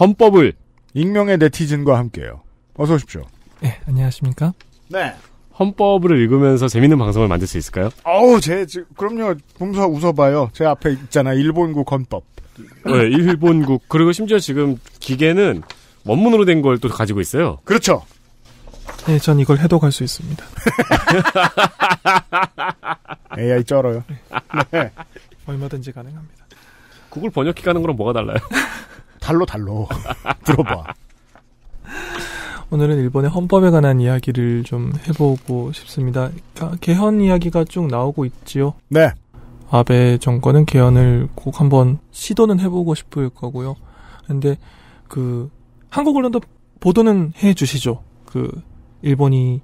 헌법을 익명의 네티즌과 함께요. 어서 오십시오. 네, 안녕하십니까? 네. 헌법을 읽으면서 재밌는 방송을 만들 수 있을까요? 어우, 제, 제 그럼요. 봄사 웃어봐요. 제 앞에 있잖아. 일본국 헌법. 네, 일본국 그리고 심지어 지금 기계는 원문으로 된 걸 또 가지고 있어요. 그렇죠. 네, 전 이걸 해독할 수 있습니다. AI [laughs] 쩔어요. 네. 네. 얼마든지 가능합니다. 구글 번역기 가는 거랑 뭐가 달라요? [laughs] 달로 달로 [laughs] 들어봐. 오늘은 일본의 헌법에 관한 이야기를 좀 해보고 싶습니다. 아, 개헌 이야기가 쭉 나오고 있지요. 네. 아베 정권은 개헌을 꼭 한번 시도는 해보고 싶을 거고요. 근데 그 한국 언론도 보도는 해 주시죠. 그 일본이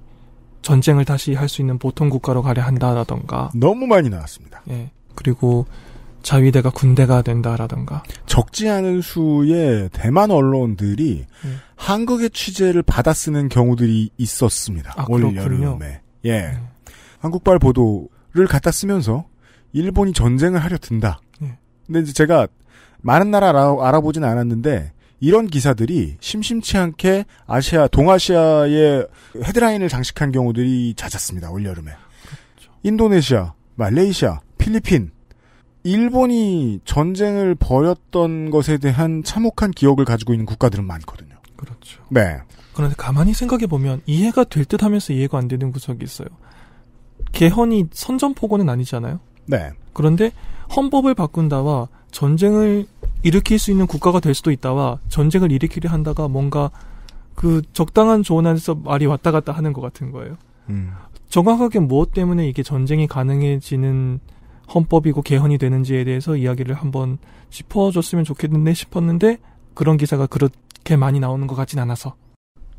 전쟁을 다시 할 수 있는 보통 국가로 가려 한다라던가 너무 많이 나왔습니다. 예. 그리고 자위대가 군대가 된다라던가 적지 않은 수의 대만 언론들이 예. 한국의 취재를 받아 쓰는 경우들이 있었습니다. 아, 올 그렇군요. 여름에. 예. 예. 한국발 보도를 갖다 쓰면서 일본이 전쟁을 하려 든다. 예. 근데 이제 제가 많은 나라 알아, 알아보진 않았는데 이런 기사들이 심심치 않게 아시아 동아시아의 헤드라인을 장식한 경우들이 잦았습니다. 올여름에. 그렇죠. 인도네시아, 말레이시아, 필리핀 일본이 전쟁을 벌였던 것에 대한 참혹한 기억을 가지고 있는 국가들은 많거든요. 그렇죠. 네. 그런데 가만히 생각해 보면 이해가 될 듯하면서 이해가 안 되는 구석이 있어요. 개헌이 선전포고는 아니잖아요. 네. 그런데 헌법을 바꾼다와 전쟁을 일으킬 수 있는 국가가 될 수도 있다와 전쟁을 일으키려 한다가 뭔가 그 적당한 조언 안에서 말이 왔다 갔다 하는 것 같은 거예요. 음. 정확하게 무엇 때문에 이게 전쟁이 가능해지는 헌법이고 개헌이 되는지에 대해서 이야기를 한번 짚어줬으면 좋겠는데 싶었는데 그런 기사가 그렇게 많이 나오는 것 같진 않아서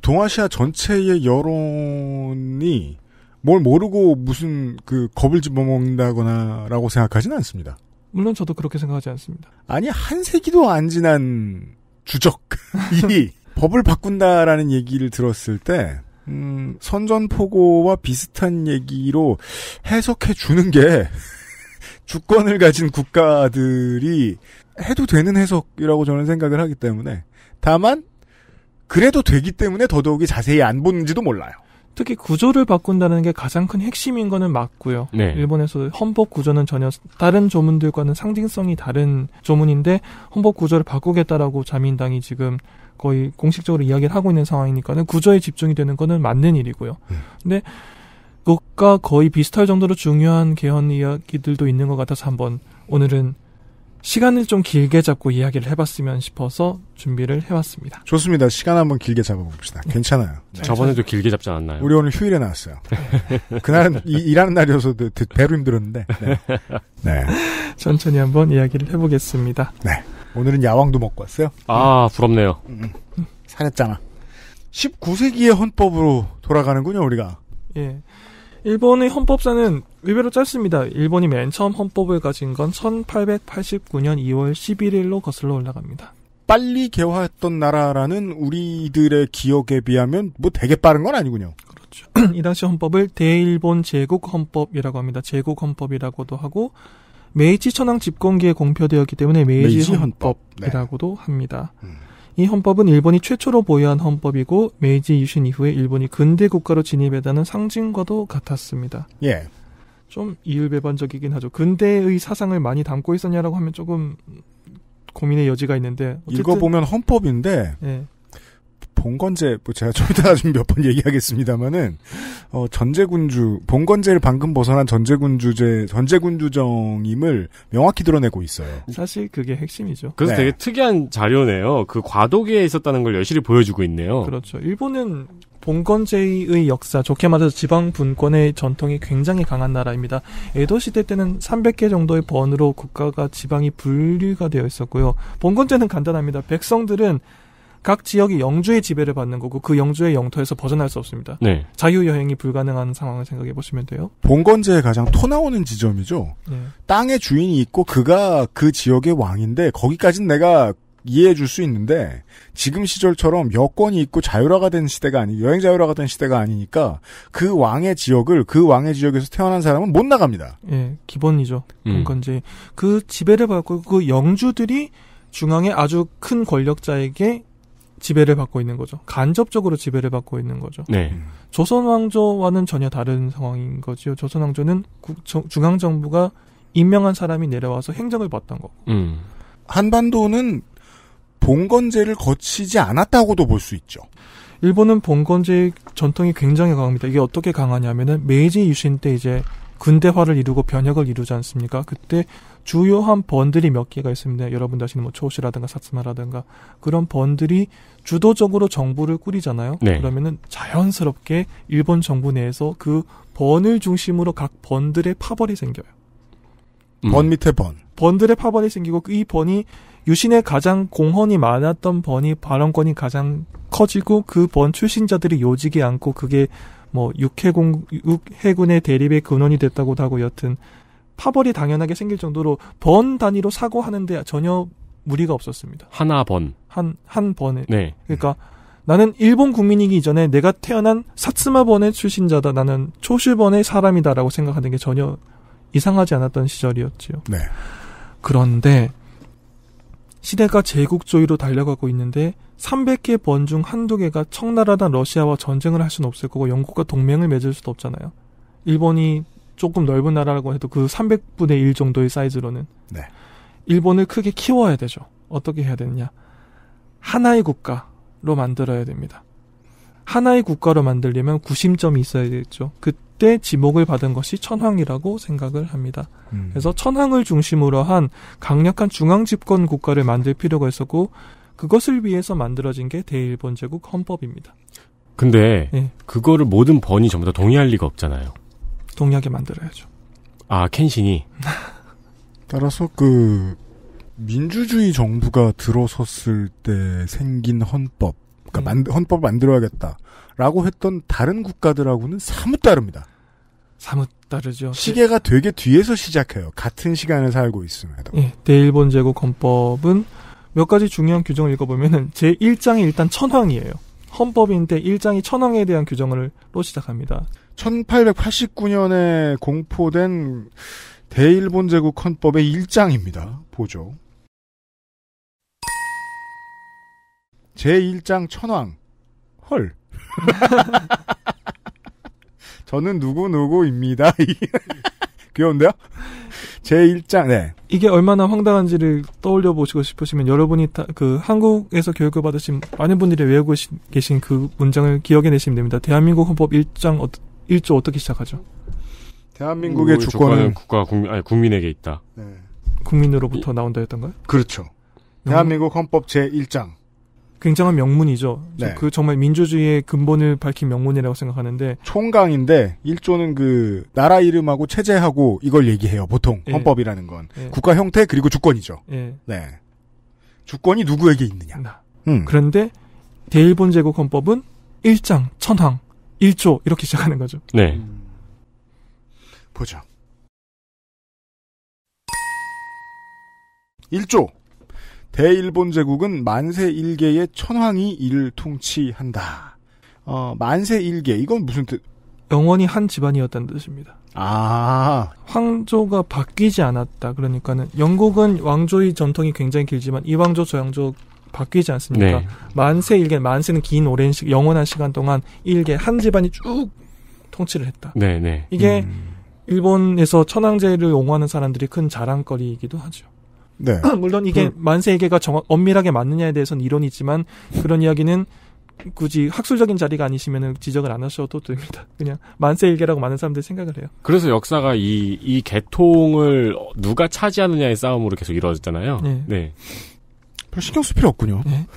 동아시아 전체의 여론이 뭘 모르고 무슨 그 겁을 집어먹는다거나라고 생각하진 않습니다. 물론 저도 그렇게 생각하지 않습니다. 아니 한 세기도 안 지난 주적이 [laughs] 법을 바꾼다라는 얘기를 들었을 때 음, 선전포고와 비슷한 얘기로 해석해 주는 게 [laughs] 주권을 가진 국가들이 해도 되는 해석이라고 저는 생각을 하기 때문에 다만 그래도 되기 때문에 더더욱이 자세히 안 보는지도 몰라요. 특히 구조를 바꾼다는 게 가장 큰 핵심인 거는 맞고요. 네. 일본에서 헌법 구조는 전혀 다른 조문들과는 상징성이 다른 조문인데 헌법 구조를 바꾸겠다라고 자민당이 지금 거의 공식적으로 이야기를 하고 있는 상황이니까는 구조에 집중이 되는 거는 맞는 일이고요. 네. 근데 그것과 거의 비슷할 정도로 중요한 개헌 이야기들도 있는 것 같아서 한번 오늘은 시간을 좀 길게 잡고 이야기를 해봤으면 싶어서 준비를 해왔습니다. 좋습니다. 시간 한번 길게 잡아봅시다. 괜찮아요. 네. 저번에도 길게 잡지 않았나요? 우리 오늘 휴일에 나왔어요. 네. 그날은 이, 일하는 날이어서 배로 힘들었는데. 네. 네. 천천히 한번 이야기를 해보겠습니다. 네. 오늘은 야왕도 먹고 왔어요. 아, 부럽네요. 사 음. 음. 살잖아 19세기의 헌법으로 돌아가는군요, 우리가. 예. 일본의 헌법사는 의외로 짧습니다. 일본이 맨 처음 헌법을 가진 건 1889년 2월 11일로 거슬러 올라갑니다. 빨리 개화했던 나라라는 우리들의 기억에 비하면 뭐 되게 빠른 건 아니군요. 그렇죠. [clears throat] 이 당시 헌법을 대일본 제국 헌법이라고 합니다. 제국 헌법이라고도 하고 메이지 천황 집권기에 공표되었기 때문에 메이지, 메이지 헌법이라고도 헌법. 네. 합니다. 음. 이 헌법은 일본이 최초로 보유한 헌법이고 메이지 유신 이후에 일본이 근대 국가로 진입했다는 상징과도 같았습니다. 예. 좀 이율배반적이긴 하죠. 근대의 사상을 많이 담고 있었냐라고 하면 조금 고민의 여지가 있는데 읽어보면 헌법인데 예. 봉건제 뭐 제가 좀 이따가 몇번 얘기하겠습니다만은 어 전제군주 봉건제를 방금 벗어난 전제군주제 전제군주정임을 명확히 드러내고 있어요. 사실 그게 핵심이죠. 그래서 네. 되게 특이한 자료네요. 그 과도기에 있었다는 걸 여실히 보여주고 있네요. 그렇죠. 일본은 봉건제의 역사, 좋게 말해서 지방 분권의 전통이 굉장히 강한 나라입니다. 에도 시대 때는 300개 정도의 번으로 국가가 지방이 분류가 되어 있었고요. 봉건제는 간단합니다. 백성들은 각 지역이 영주의 지배를 받는 거고 그 영주의 영토에서 벗어날 수 없습니다. 네. 자유 여행이 불가능한 상황을 생각해 보시면 돼요. 봉건제의 가장 토 나오는 지점이죠. 네. 예. 땅의 주인이 있고 그가 그 지역의 왕인데 거기까진 내가 이해해 줄 수 있는데 지금 시절처럼 여권이 있고 자유화가 된 시대가 아니 여행 자유화가 된 시대가 아니니까 그 왕의 지역을 그 왕의 지역에서 태어난 사람은 못 나갑니다. 예, 기본이죠. 음. 봉건제 음. 그 지배를 받고 그 영주들이 중앙에 아주 큰 권력자에게 지배를 받고 있는 거죠. 간접적으로 지배를 받고 있는 거죠. 네. 조선 왕조와는 전혀 다른 상황인 거지요. 조선 왕조는 국, 중앙 정부가 임명한 사람이 내려와서 행정을 맡던 거 음. 한반도는 봉건제를 거치지 않았다고도 볼 수 있죠. 일본은 봉건제 전통이 굉장히 강합니다. 이게 어떻게 강하냐면은 메이지 유신 때 이제 군대화를 이루고 변혁을 이루지 않습니까? 그때 주요한 번들이 몇 개가 있습니다. 여러분들 아시는 뭐 초시라든가 사츠마라든가 그런 번들이 주도적으로 정부를 꾸리잖아요. 네. 그러면은 자연스럽게 일본 정부 내에서 그 번을 중심으로 각 번들의 파벌이 생겨요. 음. 번 밑에 번. 번들의 파벌이 생기고 그 이 번이 유신의 가장 공헌이 많았던 번이 발언권이 가장 커지고 그 번 출신자들이 요직이 않고 그게 뭐 육해공 육해군의 대립의 근원이 됐다고도 하고 여튼 파벌이 당연하게 생길 정도로 번 단위로 사고하는데 전혀 무리가 없었습니다. 하나 번. 한, 한 번에. 네. 그러니까 나는 일본 국민이기 이전에 내가 태어난 사츠마 번의 출신자다. 나는 초실번의 사람이다라고 생각하는 게 전혀 이상하지 않았던 시절이었지요. 네. 그런데 시대가 제국주의로 달려가고 있는데 300개 번 중 한두 개가 청나라나 러시아와 전쟁을 할 수는 없을 거고 영국과 동맹을 맺을 수도 없잖아요. 일본이 조금 넓은 나라라고 해도 그 300분의 1 정도의 사이즈로는 네. 일본을 크게 키워야 되죠. 어떻게 해야 되느냐? 하나의 국가로 만들어야 됩니다. 하나의 국가로 만들려면 구심점이 있어야겠죠. 되 그때 지목을 받은 것이 천황이라고 생각을 합니다. 음. 그래서 천황을 중심으로 한 강력한 중앙 집권 국가를 만들 필요가 있었고 그것을 위해서 만들어진 게 대일본 제국 헌법입니다. 근데 네. 그거를 모든 번이 전부 다 동의할 리가 없잖아요. 동의하게 만들어야죠. 아, 켄신이? [laughs] 따라서 그, 민주주의 정부가 들어섰을 때 생긴 헌법, 그러니까 음. 만, 헌법 을 만들어야겠다. 라고 했던 다른 국가들하고는 사뭇 다릅니다. 사뭇 다르죠. 시계가 되게 뒤에서 시작해요. 같은 시간을 살고 있음에도. 예, 대일본 제국 헌법은 몇 가지 중요한 규정을 읽어보면은 제1장이 일단 천황이에요. 헌법인데 1장이 천황에 대한 규정을로 시작합니다. 1889년에 공포된 대일본 제국 헌법의 1장입니다 보죠. 제1장 천황 헐. [laughs] 저는 누구누구입니다. [laughs] 귀여운데요? 제1장, 네. 이게 얼마나 황당한지를 떠올려 보시고 싶으시면 여러분이 다, 그 한국에서 교육을 받으신 많은 분들이 외우고 계신 그 문장을 기억해 내시면 됩니다. 대한민국 헌법 1장 일조 어떻게 시작하죠? 대한민국의 주권은, 국가 국민, 아니, 국민에게 있다. 네. 국민으로부터 나온다 였던가요? 그렇죠. 명문? 대한민국 헌법 제1장. 굉장한 명문이죠. 네. 그 정말 민주주의의 근본을 밝힌 명문이라고 생각하는데 총강인데 1조는 그 나라 이름하고 체제하고 이걸 얘기해요. 보통 예. 헌법이라는 건 예. 국가 형태 그리고 주권이죠. 예. 네. 주권이 누구에게 있느냐. 음. 그런데 대일본 제국 헌법은 1장 천황 1조 이렇게 시작하는 거죠. 네. 음. 보죠. 1조. 대일본 제국은 만세 일개의 천황이 이를 통치한다. 어, 만세 일개 이건 무슨 뜻? 영원히 한 집안이었다는 뜻입니다. 아. 황조가 바뀌지 않았다. 그러니까는 영국은 왕조의 전통이 굉장히 길지만 이왕조 저왕조 바뀌지 않습니까? 네. 만세 일개 만세는 긴 오랜 시 영원한 시간 동안 일개 한 집안이 쭉 통치를 했다. 네, 네. 이게 음. 일본에서 천황제를 옹호하는 사람들이 큰 자랑거리이기도 하죠. 네. [clears throat] 물론 이게 그... 만세일개가정 엄밀하게 맞느냐에 대해서는 이론이지만 그런 이야기는 굳이 학술적인 자리가 아니시면 지적을 안 하셔도 됩니다. 그냥 만세일개라고 많은 사람들이 생각을 해요. 그래서 역사가 이, 이 개통을 누가 차지하느냐의 싸움으로 계속 이루어졌잖아요. 네. 네. 별 신경 쓸 필요 없군요. 네. [laughs]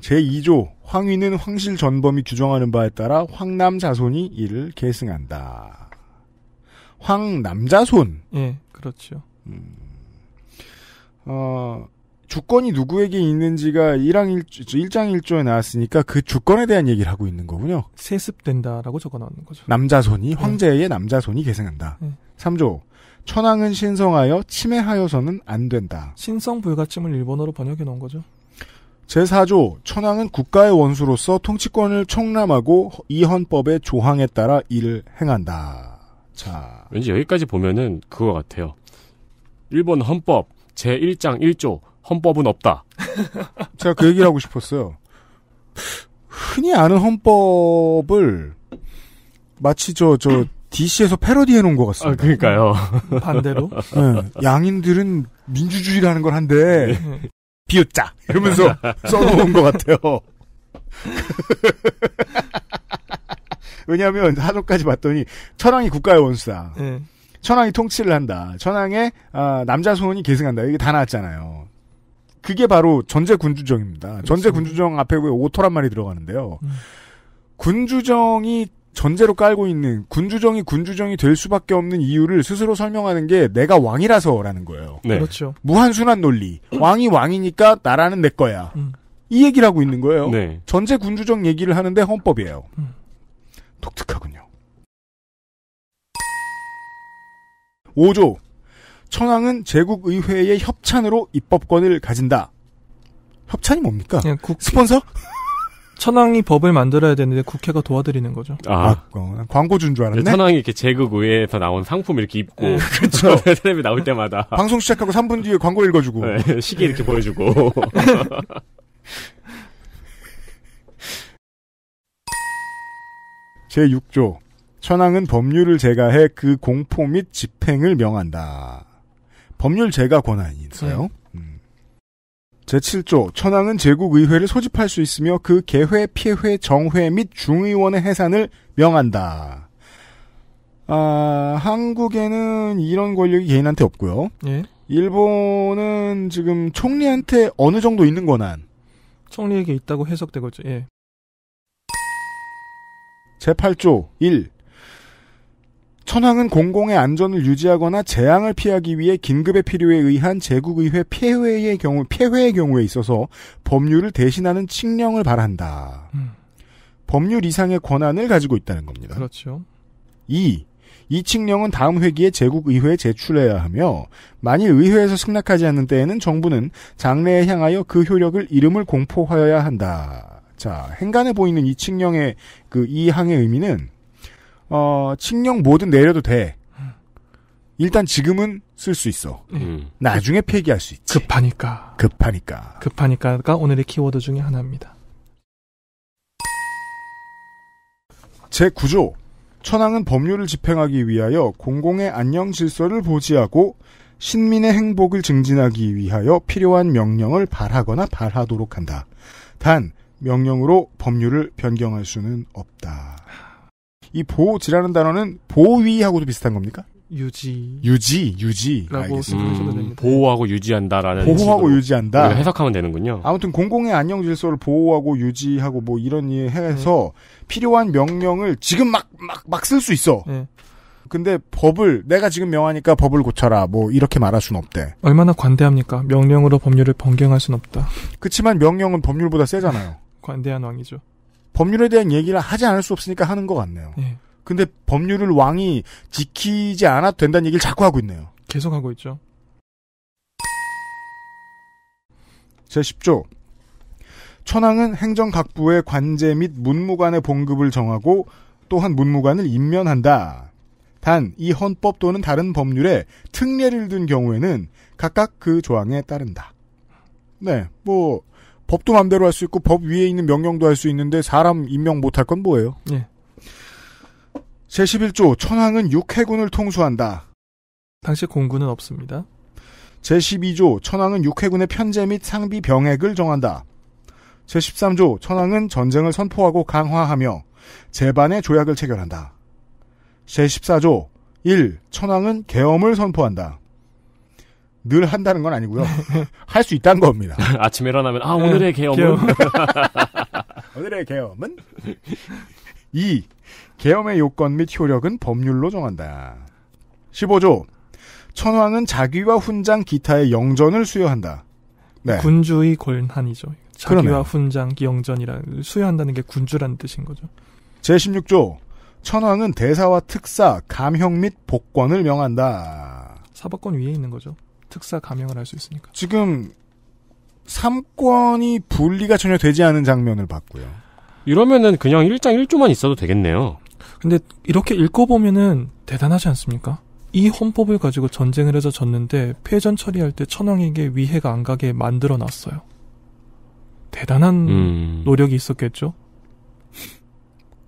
제2조 황위는 황실 전범이 규정하는 바에 따라 황남자손이 이를 계승한다. 황남자손. 예, 그렇죠. 음, 어, 주권이 누구에게 있는지가 1항 1 1장 1조에 나왔으니까 그 주권에 대한 얘기를 하고 있는 거군요. 세습된다라고 적어놓는 거죠. 남자손이, 네. 황제의 예. 남자손이 계승한다. 예. 3조. 천황은 신성하여 침해하여서는 안 된다. 신성 불가침을 일본어로 번역해 놓은 거죠. 제4조 천황은 국가의 원수로서 통치권을 총람하고 이 헌법의 조항에 따라 일을 행한다. 자. 왠지 여기까지 보면은 그거 같아요. 일본 헌법 제1장 1조 헌법은 없다. [laughs] 제가 그 얘기를 하고 싶었어요. 흔히 아는 헌법을 마치 저, 저, DC에서 패러디해 놓은 것 같습니다. 아, 그러니까요. [laughs] 반대로 네. 양인들은 민주주의라는 걸 한데 네. 비웃자 이러면서 [laughs] 써놓은 것 같아요. [laughs] 왜냐하면 하조까지 봤더니 천황이 국가의 원수다. 네. 천황이 통치를 한다. 천황의 아, 남자 소원이 계승한다. 이게 다 나왔잖아요. 그게 바로 전제 군주정입니다. 그렇죠. 전제 군주정 앞에 오토란 말이 들어가는데요. 음. 군주정이 전제로 깔고 있는 군주정이 군주정이 될 수밖에 없는 이유를 스스로 설명하는 게 내가 왕이라서라는 거예요. 네. 그렇죠. 무한순환 논리. 음. 왕이 왕이니까 나라는 내 거야. 음. 이 얘기를 하고 있는 거예요. 네. 전제 군주정 얘기를 하는데 헌법이에요. 음. 독특하군요. 5조. 천황은 제국의회의 협찬으로 입법권을 가진다. 협찬이 뭡니까? 예, 국... 스폰서? 천황이 법을 만들어야 되는데 국회가 도와드리는 거죠. 아, 아 광고준 줄 알았네. 천황이 이렇게 제국 의회에서 나온 상품 이렇게 입고 네. [laughs] 그렇죠. 텔레비 나올 때마다 방송 시작하고 3분 뒤에 광고 읽어주고 네, 시계 이렇게 보여주고. [laughs] 제 6조 천황은 법률을 제가해 그 공포 및 집행을 명한다. 법률 제가 권한이 있어요. 네. 제7조 천황은 제국의회를 소집할 수 있으며 그 개회, 피회, 정회 및 중의원의 해산을 명한다. 아, 한국에는 이런 권력이 개인한테 없고요. 예? 일본은 지금 총리한테 어느 정도 있는 권한. 총리에게 있다고 해석되고 있죠. 예. 제8조 1. 천황은 공공의 안전을 유지하거나 재앙을 피하기 위해 긴급의 필요에 의한 제국의회 폐회의 경우 폐회의 경우에 있어서 법률을 대신하는 칙령을 바란다 음. 법률 이상의 권한을 가지고 있다는 겁니다. 그렇죠. 2. 이 칙령은 다음 회기에 제국의회에 제출해야 하며 만일 의회에서 승낙하지 않는 때에는 정부는 장래에 향하여 그 효력을 이름을 공포하여야 한다. 자, 행간에 보이는 이 칙령의 그 이 항의 의미는 어, 칙령 뭐든 내려도 돼. 일단 지금은 쓸 수 있어. 음. 나중에 폐기할 수 있지. 급하니까. 급하니까. 급하니까가 오늘의 키워드 중에 하나입니다. 제9조. 천황은 법률을 집행하기 위하여 공공의 안녕 질서를 보지하고 신민의 행복을 증진하기 위하여 필요한 명령을 발하거나 발하도록 한다. 단, 명령으로 법률을 변경할 수는 없다. 이 보호지라는 단어는 보위하고도 비슷한 겁니까? 유지. 유지, 유지라고 쓰시면 니다 음, 보호하고 유지한다라는. 보호하고 유지한다. 해석하면 되는군요. 아무튼 공공의 안녕 질서를 보호하고 유지하고 뭐 이런 일 해서 네. 필요한 명령을 지금 막 막 막 쓸 수 있어. 네. 근데 법을 내가 지금 명하니까 법을 고쳐라 뭐 이렇게 말할 수는 없대. 얼마나 관대합니까? 명령으로 법률을 변경할 수는 없다. 그치만 명령은 법률보다 세잖아요. [laughs] 관대한 왕이죠. 법률에 대한 얘기를 하지 않을 수 없으니까 하는 것 같네요. 예. 근데 법률을 왕이 지키지 않아도 된다는 얘기를 자꾸 하고 있네요. 계속 하고 있죠. 제10조. 천황은 행정각부의 관제 및 문무관의 봉급을 정하고 또한 문무관을 임면한다 단, 이 헌법 또는 다른 법률에 특례를 둔 경우에는 각각 그 조항에 따른다. 네, 뭐, 법도 맘대로 할 수 있고 법 위에 있는 명령도 할 수 있는데 사람 임명 못할 건 뭐예요? 예. 제11조 천황은 육해군을 통수한다. 당시 공군은 없습니다. 제12조 천황은 육해군의 편제 및 상비 병액을 정한다. 제13조 천황은 전쟁을 선포하고 강화하며 재반의 조약을 체결한다. 제14조 1. 천황은 계엄을 선포한다. 늘 한다는 건 아니고요. [laughs] 할 수 있다는 겁니다. [laughs] 아침에 일어나면 아 네. 오늘의 개엄은 [laughs] 오늘의 개엄은 이 개엄의 요건 및 효력은 법률로 정한다. 15조 천황은 자기와 훈장 기타의 영전을 수여한다. 네. 군주의 권한이죠. 자기와 그러네요. 훈장 영전이라 수여한다는 게 군주라는 뜻인 거죠. 제16조 천황은 대사와 특사, 감형 및 복권을 명한다. 사법권 위에 있는 거죠. 특사 감형을 할 수 있으니까. 지금 3권이 분리가 전혀 되지 않은 장면을 봤고요. 이러면은 그냥 1장 1조만 있어도 되겠네요. 근데 이렇게 읽어보면은 대단하지 않습니까? 이 헌법을 가지고 전쟁을 해서 졌는데 패전 처리할 때 천황에게 위해가 안 가게 만들어 놨어요. 대단한 음... 노력이 있었겠죠?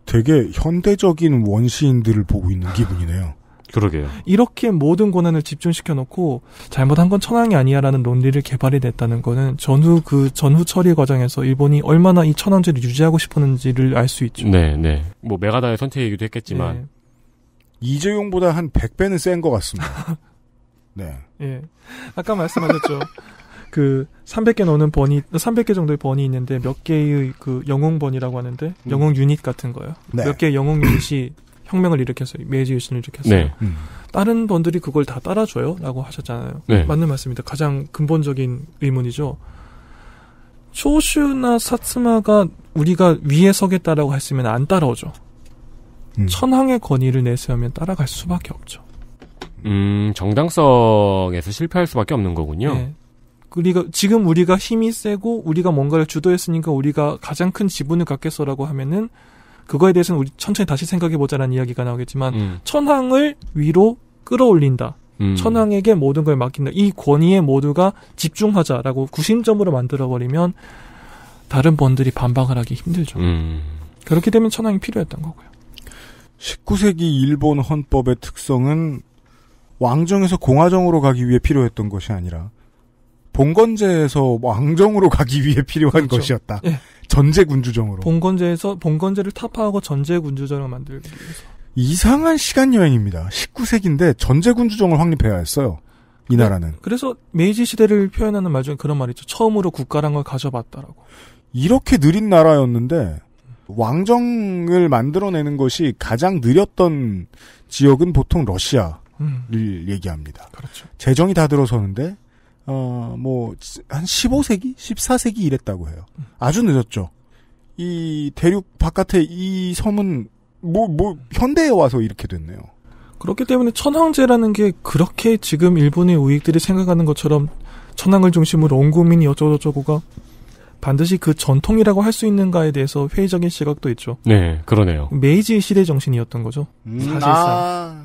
되게 현대적인 원시인들을 보고 있는 기분이네요. 그러게요. 이렇게 모든 권한을 집중시켜 놓고 잘못한 건 천황이 아니야라는 논리를 개발이 됐다는 거는 전후 그 전후 처리 과정에서 일본이 얼마나 이 천황제를 유지하고 싶었는지를 알 수 있죠. 네, 네. 뭐 메가다의 선택이기도 했겠지만 네. 이재용보다 한 100배는 센 것 같습니다. [laughs] 네. 예. 아까 말씀하셨죠. 그 300개 넘는 번이 300개 정도의 번이 있는데 몇 개의 그 영웅 번이라고 하는데 음. 영웅 유닛 같은 거요. 예 네. 몇 개의 영웅 유닛이 혁명을 일으켜서 메이지 유신을 일으켰어요. 네. 음. 다른 분들이 그걸 다 따라줘요라고 하셨잖아요. 네. 맞는 말씀입니다. 가장 근본적인 의문이죠. 초슈나 사츠마가 우리가 위에 서겠다라고 했으면 안 따라오죠. 음. 천황의 권위를 내세우면 따라갈 수밖에 없죠. 음, 정당성에서 실패할 수밖에 없는 거군요. 네. 우리가 지금 우리가 힘이 세고 우리가 뭔가를 주도했으니까 우리가 가장 큰 지분을 갖겠어라고 하면은 그거에 대해서는 우리 천천히 다시 생각해 보자라는 이야기가 나오겠지만 음. 천황을 위로 끌어올린다. 음. 천황에게 모든 걸 맡긴다. 이 권위에 모두가 집중하자라고 구심점으로 만들어 버리면 다른 번들이 반박을 하기 힘들죠. 음. 그렇게 되면 천황이 필요했던 거고요. 19세기 일본 헌법의 특성은 왕정에서 공화정으로 가기 위해 필요했던 것이 아니라 봉건제에서 왕정으로 뭐 [laughs] 가기 위해 필요한 그렇죠. 것이었다. 예. 전제 군주정으로. 봉건제에서 봉건제를 타파하고 전제 군주정을 만들기 위해서. 이상한 시간 여행입니다. 19세기인데 전제 군주정을 확립해야 했어요. 이 네. 나라는. 그래서 메이지 시대를 표현하는 말 중에 그런 말이 있죠. 처음으로 국가란 걸 가져봤다라고. 이렇게 느린 나라였는데 왕정을 만들어내는 것이 가장 느렸던 지역은 보통 러시아를 음. 얘기합니다. 그렇죠. 재정이 다 들어서는데 어, 뭐, 한 15세기? 14세기 이랬다고 해요. 아주 늦었죠. 이 대륙 바깥에이 섬은 뭐, 뭐, 현대에 와서 이렇게 됐네요. 그렇기 때문에 천황제라는 게 그렇게 지금 일본의 우익들이 생각하는 것처럼 천황을 중심으로 온 국민이 어쩌고저쩌고가 반드시 그 전통이라고 할 수 있는가에 대해서 회의적인 시각도 있죠. 네, 그러네요. 메이지 시대 정신이었던 거죠. 음, 사실상. 아~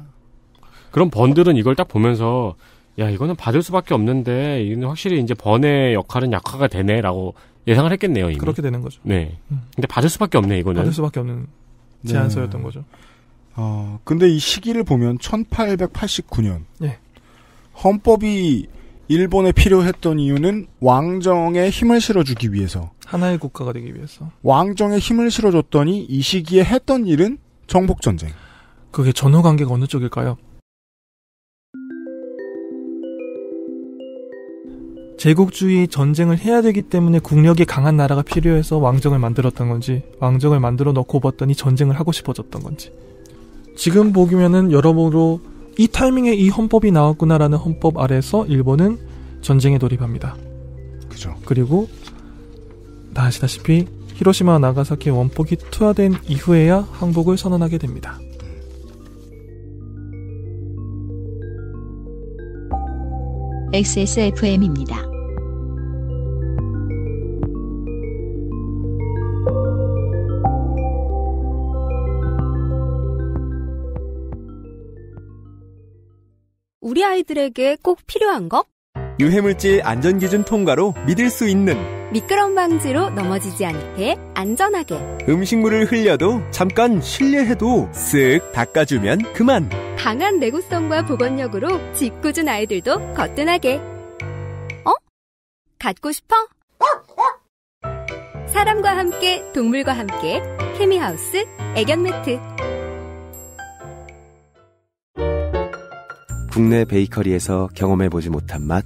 그럼 번들은 이걸 딱 보면서 야 이거는 받을 수밖에 없는데 이는 확실히 이제 번의 역할은 약화가 되네라고 예상을 했겠네요 이미. 그렇게 되는 거죠. 네. 음. 근데 받을 수밖에 없네 이거는. 받을 수밖에 없는 네. 제안서였던 네. 거죠. 어, 근데 이 시기를 보면 1889년. 예. 헌법이 일본에 필요했던 이유는 왕정에 힘을 실어주기 위해서. 하나의 국가가 되기 위해서. 왕정에 힘을 실어줬더니 이 시기에 했던 일은 정복전쟁. 그게 전후 관계가 어느 쪽일까요? 제국주의 전쟁을 해야 되기 때문에 국력이 강한 나라가 필요해서 왕정을 만들었던 건지 왕정을 만들어 놓고 봤더니 전쟁을 하고 싶어졌던 건지 지금 보기면은 여러모로 이 타이밍에 이 헌법이 나왔구나라는 헌법 아래서 일본은 전쟁에 돌입합니다. 그죠. 그리고 다 아시다시피 히로시마 나가사키 원폭이 투하된 이후에야 항복을 선언하게 됩니다. XSFM입니다. 우리 아이들에게 꼭 필요한 것? 유해물질 안전기준 통과로 믿을 수 있는 미끄럼 방지로 넘어지지 않게 안전하게 음식물을 흘려도 잠깐 실례해도 쓱 닦아주면 그만 강한 내구성과 보건력으로 짓궂은 아이들도 거뜬하게 어? 갖고 싶어? 사람과 함께 동물과 함께 케미하우스 애견 매트 국내 베이커리에서 경험해보지 못한 맛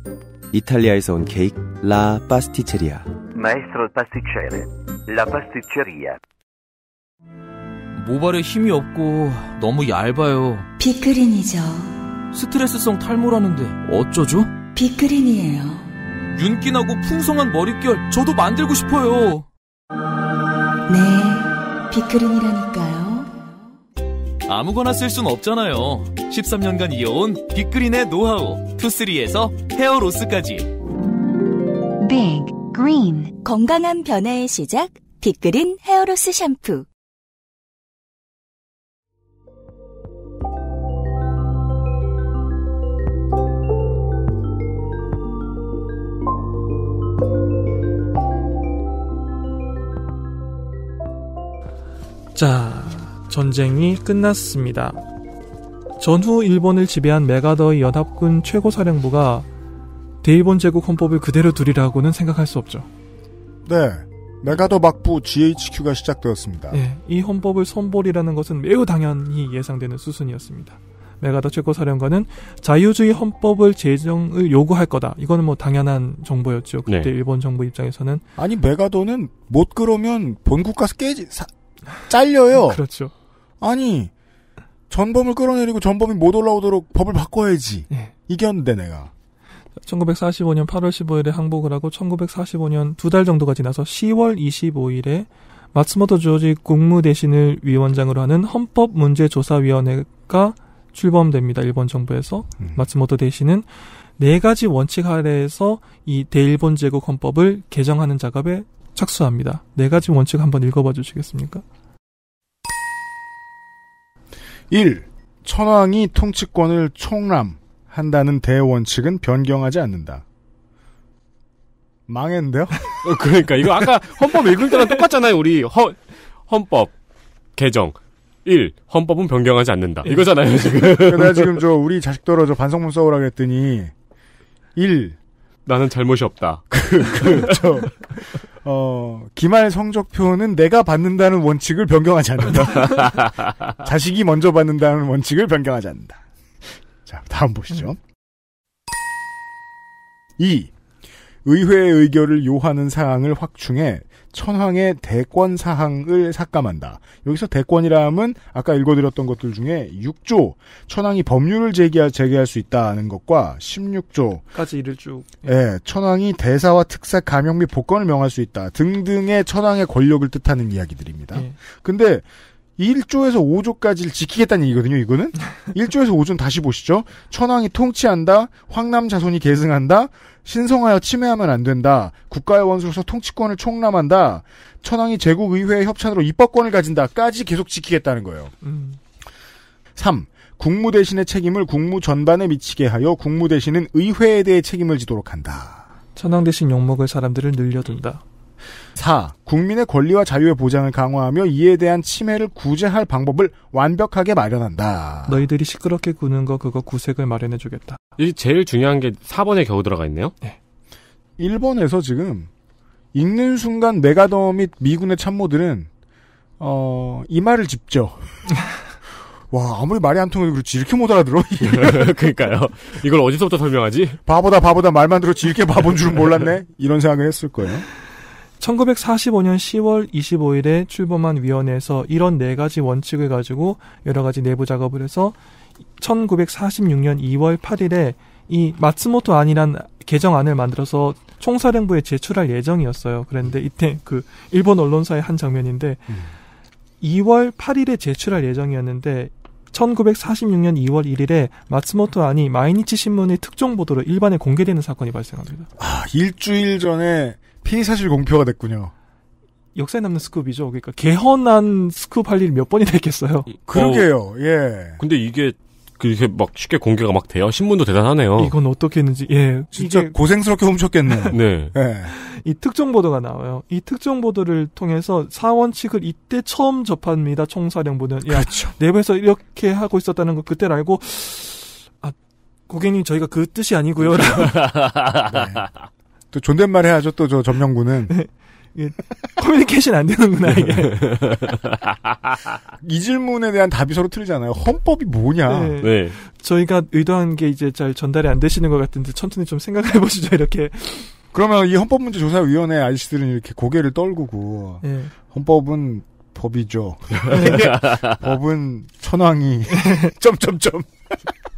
이탈리아에서 온 케이크 라 파스티체리아. 마에스트로 파스티체레 라 파스티체리아. 모발에 힘이 없고 너무 얇아요. 비크린이죠. 스트레스성 탈모라는데 어쩌죠? 비크린이에요. 윤기나고 풍성한 머릿결 저도 만들고 싶어요. 네, 비크린이라니까. 아무거나 쓸 순 없잖아요. 13년간 이어온 빅그린의 노하우 투쓰리에서 헤어로스까지. 빅 그린 건강한 변화의 시작 빅그린 헤어로스 샴푸. 자, 전쟁이 끝났습니다. 전후 일본을 지배한 메가더의 연합군 최고사령부가 대일본 제국 헌법을 그대로 두리라고는 생각할 수 없죠. 네. 메가더 막부 GHQ가 시작되었습니다. 네, 이 헌법을 선보리라는 것은 매우 당연히 예상되는 수순이었습니다. 메가더 최고사령관은 자유주의 헌법을 제정을 요구할 거다. 이거는 뭐 당연한 정보였죠. 네. 그때 네. 일본 정부 입장에서는 아니 메가더는 못 그러면 본국 가서 깨지 사, 잘려요. 그렇죠. 아니 전범을 끌어내리고 전범이 못 올라오도록 법을 바꿔야지. 네. 이겼는데 내가. 1945년 8월 15일에 항복을 하고 1945년 두 달 정도가 지나서 10월 25일에 마츠모토 조지 국무대신을 위원장으로 하는 헌법문제조사위원회가 출범됩니다. 일본 정부에서 음. 마츠모토 대신은 네 가지 원칙 아래에서이 대일본 제국 헌법을 개정하는 작업에 착수합니다. 네 가지 원칙 한번 읽어봐 주시겠습니까? 1. 천황이 통치권을 총람한다는 대원칙은 변경하지 않는다. 망했는데요? [laughs] 어, 그러니까 이거 아까 헌법 읽을 때랑 똑같잖아요. 우리 헌 헌법 개정 1. 헌법은 변경하지 않는다. 예. 이거잖아요, 지금. 내가 지금 저 우리 자식 떨어져 반성문 써오라 그랬더니 1. 나는 잘못이 없다. [laughs] 그, 그렇죠. 어, 기말 성적표는 내가 받는다는 원칙을 변경하지 않는다. [laughs] 자식이 먼저 받는다는 원칙을 변경하지 않는다. 자, 다음 보시죠. 2. 음. 의회의 의결을 요하는 사항을 확충해 천황의 대권 사항을 삭감한다. 여기서 대권이라함은 아까 읽어드렸던 것들 중에 6조 천황이 법률을 제기할, 제기할 수 있다는 것과 16조까지 이를 쭉. 예, 천황이 대사와 특사 감형 및 복권을 명할 수 있다 등등의 천황의 권력을 뜻하는 이야기들입니다. 예. 근데 1조에서 5조까지를 지키겠다는 얘기거든요, 이거는. 1조에서 [laughs] 5조는 다시 보시죠. 천황이 통치한다, 황남 자손이 계승한다, 신성하여 침해하면 안 된다. 국가의 원수로서 통치권을 총람한다. 천황이 제국의회의 협찬으로 입법권을 가진다.까지 계속 지키겠다는 거예요. 음. 3. 국무 대신의 책임을 국무 전반에 미치게 하여 국무 대신은 의회에 대해 책임을 지도록 한다. 천황 대신 욕먹을 사람들을 늘려둔다. 4. 국민의 권리와 자유의 보장을 강화하며 이에 대한 침해를 구제할 방법을 완벽하게 마련한다. 너희들이 시끄럽게 구는 거 그거 구색을 마련해주겠다. 이게 제일 중요한 게 4번에 겨우 들어가 있네요. 네. 1번에서 지금 읽는 순간 메가더 및 미군의 참모들은 어, 이 말을 짚죠. [laughs] 와, 아무리 말이 안 통해도 그렇지. 이렇게 못 알아들어? [laughs] 그니까요. 러 이걸 어디서부터 설명하지? 바보다, 바보다, 말만 들었지. 이렇게 바본 줄은 몰랐네? 이런 생각을 했을 거예요. 1945년 10월 25일에 출범한 위원회에서 이런 네 가지 원칙을 가지고 여러 가지 내부 작업을 해서 1946년 2월 8일에 이 마츠모토 안이란 개정안을 만들어서 총사령부에 제출할 예정이었어요. 그런데 이때 그 일본 언론사의 한 장면인데 2월 음. 8일에 제출할 예정이었는데 1946년 2월 1일에 마츠모토 안이 마이니치 신문의 특종 보도로 일반에 공개되는 사건이 발생합니다. 아, 일주일 전에 피의 사실 공표가 됐군요. 역사에 남는 스쿱이죠. 그러니까 개헌한 스쿱 할일이몇 번이나 있겠어요. 뭐 그러게요. 어, 예. 근데 이게 그렇게 막 쉽게 공개가 막 돼요. 신문도 대단하네요. 이건 어떻게 했는지 예. 진짜 고생스럽게 훔쳤겠네요. [laughs] 네. 예. 이 특정 보도가 나와요. 이 특정 보도를 통해서 사원 측을 이때 처음 접합니다. 총사령부는 야, 그렇죠. 내부에서 이렇게 하고 있었다는 걸 그때 알고 아 고객님 저희가 그 뜻이 아니고요. [laughs] 네. [laughs] 또 존댓말 해야죠. 또 저 점령군은. 네. 커뮤니케이션 안 되는구나 이게. [laughs] 이 질문에 대한 답이 서로 틀리잖아요. 헌법이 뭐냐. 네. 네. 저희가 의도한 게 이제 잘 전달이 안 되시는 것 같은데 천천히 좀 생각해 보시죠 이렇게. 그러면 이 헌법문제조사위원회 아저씨들은 이렇게 고개를 떨구고 네. 헌법은 법이죠. 네. [laughs] 법은 천황이 점점점. 네. [laughs]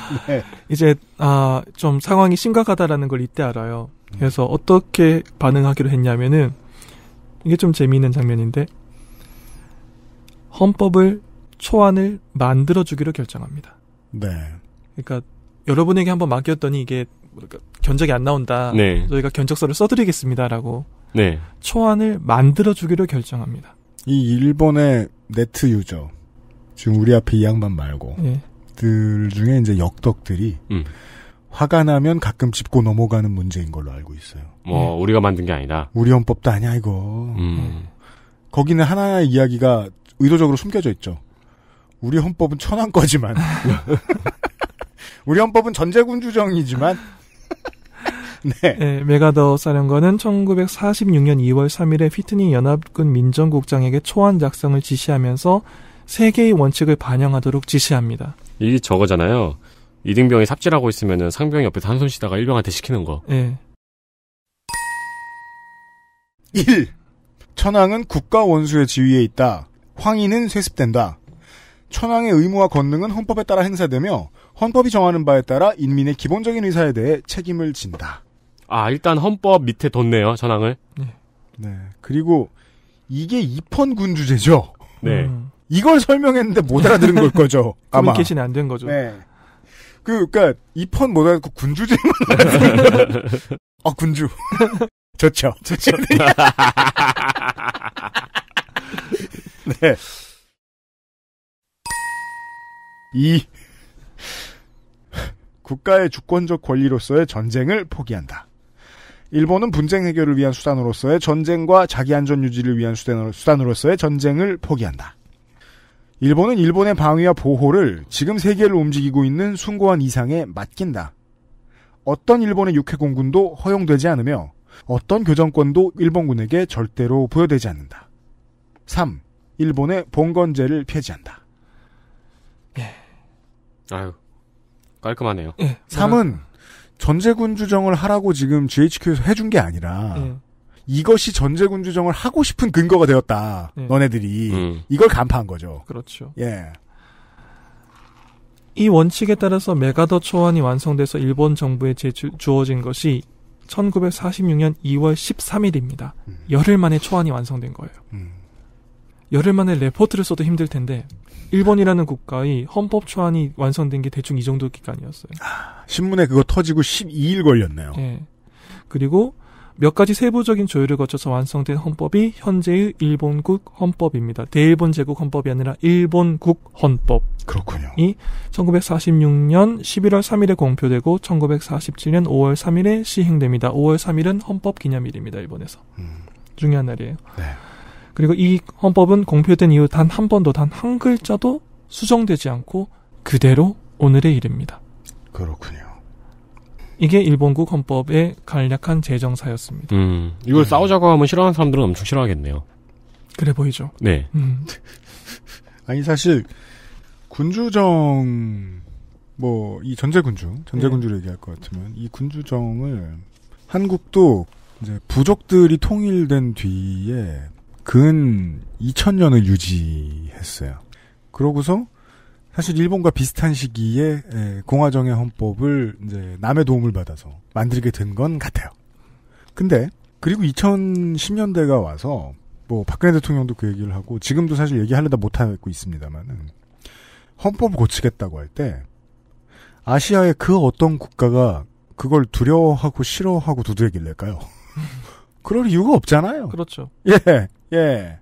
[laughs] 네. 이제 아좀 상황이 심각하다라는 걸 이때 알아요. 그래서 어떻게 반응하기로 했냐면은 이게 좀 재미있는 장면인데 헌법을 초안을 만들어 주기로 결정합니다. 네. 그러니까 여러분에게 한번 맡겼더니 이게 견적이 안 나온다. 네. 저희가 견적서를 써드리겠습니다라고 네. 초안을 만들어 주기로 결정합니다. 이 일본의 네트 유저 지금 우리 앞에 이 양반 말고 네. 것들 중에 이제 역덕들이 음. 화가 나면 가끔 짚고 넘어가는 문제인 걸로 알고 있어요. 뭐 음. 우리가 만든 게 아니다. 우리 헌법도 아니야 이거. 음. 네. 거기는 하나의 이야기가 의도적으로 숨겨져 있죠. 우리 헌법은 천한 거지만 [laughs] 우리 헌법은 전제군 주정이지만 [laughs] 네. 네. 메가더 사령관은 1946년 2월 3일에 피트니 연합군 민정국장에게 초안 작성을 지시하면서 세 개의 원칙을 반영하도록 지시합니다. 이게 저거잖아요. 이등병이 삽질하고 있으면은 상병이 옆에서 한 손 씻다가 일병한테 시키는 거. 예. 1. 천황은 국가 원수의 지위에 있다. 황인은 세습된다. 천황의 의무와 권능은 헌법에 따라 행사되며 헌법이 정하는 바에 따라 인민의 기본적인 의사에 대해 책임을 진다. 아, 일단 헌법 밑에 뒀네요, 천황을. 네. 네. 그리고 이게 입헌군주제죠. 네. 음. 이걸 설명했는데 못 알아들은 걸 거죠. [laughs] 아마. 커뮤니케이션이 안 된 거죠. 네. 그, 그니까, 이펀 뭐알아 군주제만 아, 군주. [laughs] 좋죠. 좋죠. [laughs] 네. 이 국가의 주권적 권리로서의 전쟁을 포기한다. 일본은 분쟁 해결을 위한 수단으로서의 전쟁과 자기 안전 유지를 위한 수단으로서의 전쟁을 포기한다. 일본은 일본의 방위와 보호를 지금 세계를 움직이고 있는 숭고한 이상에 맡긴다. 어떤 일본의 육해공군도 허용되지 않으며 어떤 교정권도 일본군에게 절대로 부여되지 않는다. 3. 일본의 봉건제를 폐지한다. 예. 아유, 깔끔하네요. 예. 3은 전제군 주정을 하라고 지금 GHQ에서 해준 게 아니라 예. 이것이 전제군주정을 하고 싶은 근거가 되었다. 네. 너네들이 음. 이걸 간파한 거죠. 그렇죠. 예. 이 원칙에 따라서 메가더 초안이 완성돼서 일본 정부에 제주, 주어진 것이 1946년 2월 13일입니다. 음. 열흘 만에 초안이 완성된 거예요. 음. 열흘 만에 레포트를 써도 힘들 텐데 일본이라는 국가의 헌법 초안이 완성된 게 대충 이 정도 기간이었어요. 아, 신문에 그거 터지고 12일 걸렸네요. 예. 그리고 몇 가지 세부적인 조율을 거쳐서 완성된 헌법이 현재의 일본국 헌법입니다. 대일본 제국 헌법이 아니라 일본국 헌법. 그렇군요. 이 1946년 11월 3일에 공표되고 1947년 5월 3일에 시행됩니다. 5월 3일은 헌법 기념일입니다. 일본에서. 음. 중요한 날이에요. 네. 그리고 이 헌법은 공표된 이후 단 한 번도 단 한 글자도 수정되지 않고 그대로 오늘의 일입니다. 그렇군요. 이게 일본국 헌법의 간략한 재정사였습니다. 음, 이걸 네. 싸우자고 하면 싫어하는 사람들은 엄청 싫어하겠네요. 그래 보이죠. 네. 음. [laughs] 아니 사실 군주정 뭐 이 전제군주 전제군주를 네. 얘기할 것 같으면 이 군주정을 한국도 이제 부족들이 통일된 뒤에 근 2000년을 유지했어요. 그러고서 사실 일본과 비슷한 시기에 예, 공화정의 헌법을 이제 남의 도움을 받아서 만들게 된 건 같아요. 근데 그리고 2010년대가 와서 뭐 박근혜 대통령도 그 얘기를 하고 지금도 사실 얘기하려다 못하고 있습니다만은 헌법을 고치겠다고 할 때 아시아의 그 어떤 국가가 그걸 두려워하고 싫어하고 두드레길래까요 [laughs] 그럴 이유가 없잖아요. 그렇죠. 예, 예.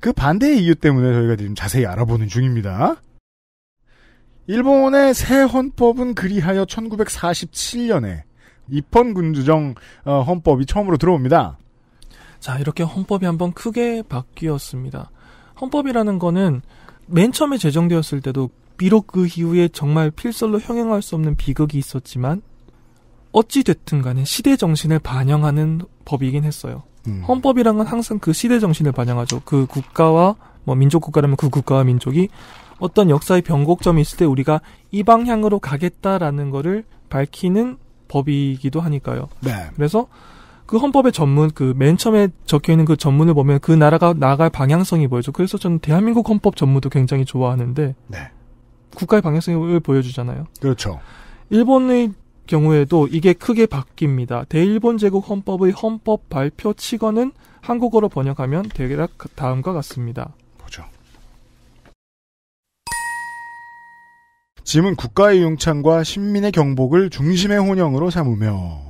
그 반대의 이유 때문에 저희가 지금 자세히 알아보는 중입니다. 일본의 새 헌법은 그리하여 1947년에 입헌군주정 어, 헌법이 처음으로 들어옵니다. 자, 이렇게 헌법이 한번 크게 바뀌었습니다. 헌법이라는 거는 맨 처음에 제정되었을 때도 비록 그 이후에 정말 필설로 형용할 수 없는 비극이 있었지만 어찌됐든 간에 시대 정신을 반영하는 법이긴 했어요. 음. 헌법이란 건 항상 그 시대 정신을 반영하죠. 그 국가와 뭐 민족 국가라면 그 국가와 민족이 어떤 역사의 변곡점이 있을 때 우리가 이 방향으로 가겠다라는 거를 밝히는 법이기도 하니까요. 네. 그래서 그 헌법의 전문 그 맨 처음에 적혀 있는 그 전문을 보면 그 나라가 나아갈 방향성이 보여죠. 그래서 저는 대한민국 헌법 전문도 굉장히 좋아하는데 네. 국가의 방향성을 보여주잖아요. 그렇죠. 일본의 경우에도 이게 크게 바뀝니다. 대일본 제국 헌법의 헌법 발표 치거는 한국어로 번역하면 대략 다음과 같습니다. 짐은 국가의 용창과 신민의 경복을 중심의 혼영으로 삼으며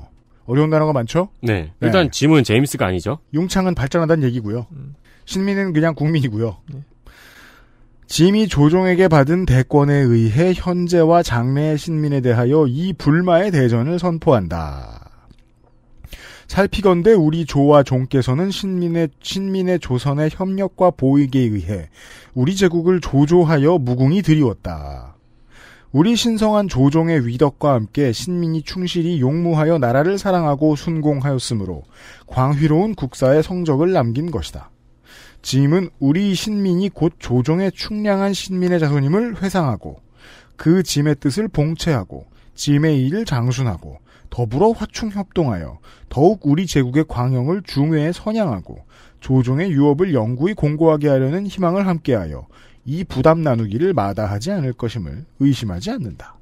어려운 단어가 많죠? 네. 네. 일단 짐은 제임스가 아니죠. 용창은 발전한다는 얘기고요. 음. 신민은 그냥 국민이고요. 네. 짐이 조종에게 받은 대권에 의해 현재와 장래의 신민에 대하여 이 불마의 대전을 선포한다. 살피건데 우리 조와 종께서는 신민의 신민의 조선의 협력과 보익에 의해 우리 제국을 조조하여 무궁이드리웠다 우리 신성한 조종의 위덕과 함께 신민이 충실히 용무하여 나라를 사랑하고 순공하였으므로 광휘로운 국사의 성적을 남긴 것이다. 짐은 우리 신민이 곧조종의 충량한 신민의 자손임을 회상하고 그 짐의 뜻을 봉채하고 짐의 일을 장순하고 더불어 화충협동하여 더욱 우리 제국의 광영을 중회에 선양하고 조종의 유업을 영구히 공고하게 하려는 희망을 함께하여 이 부담 나누기를 마다하지 않을 것임을 의심하지 않는다.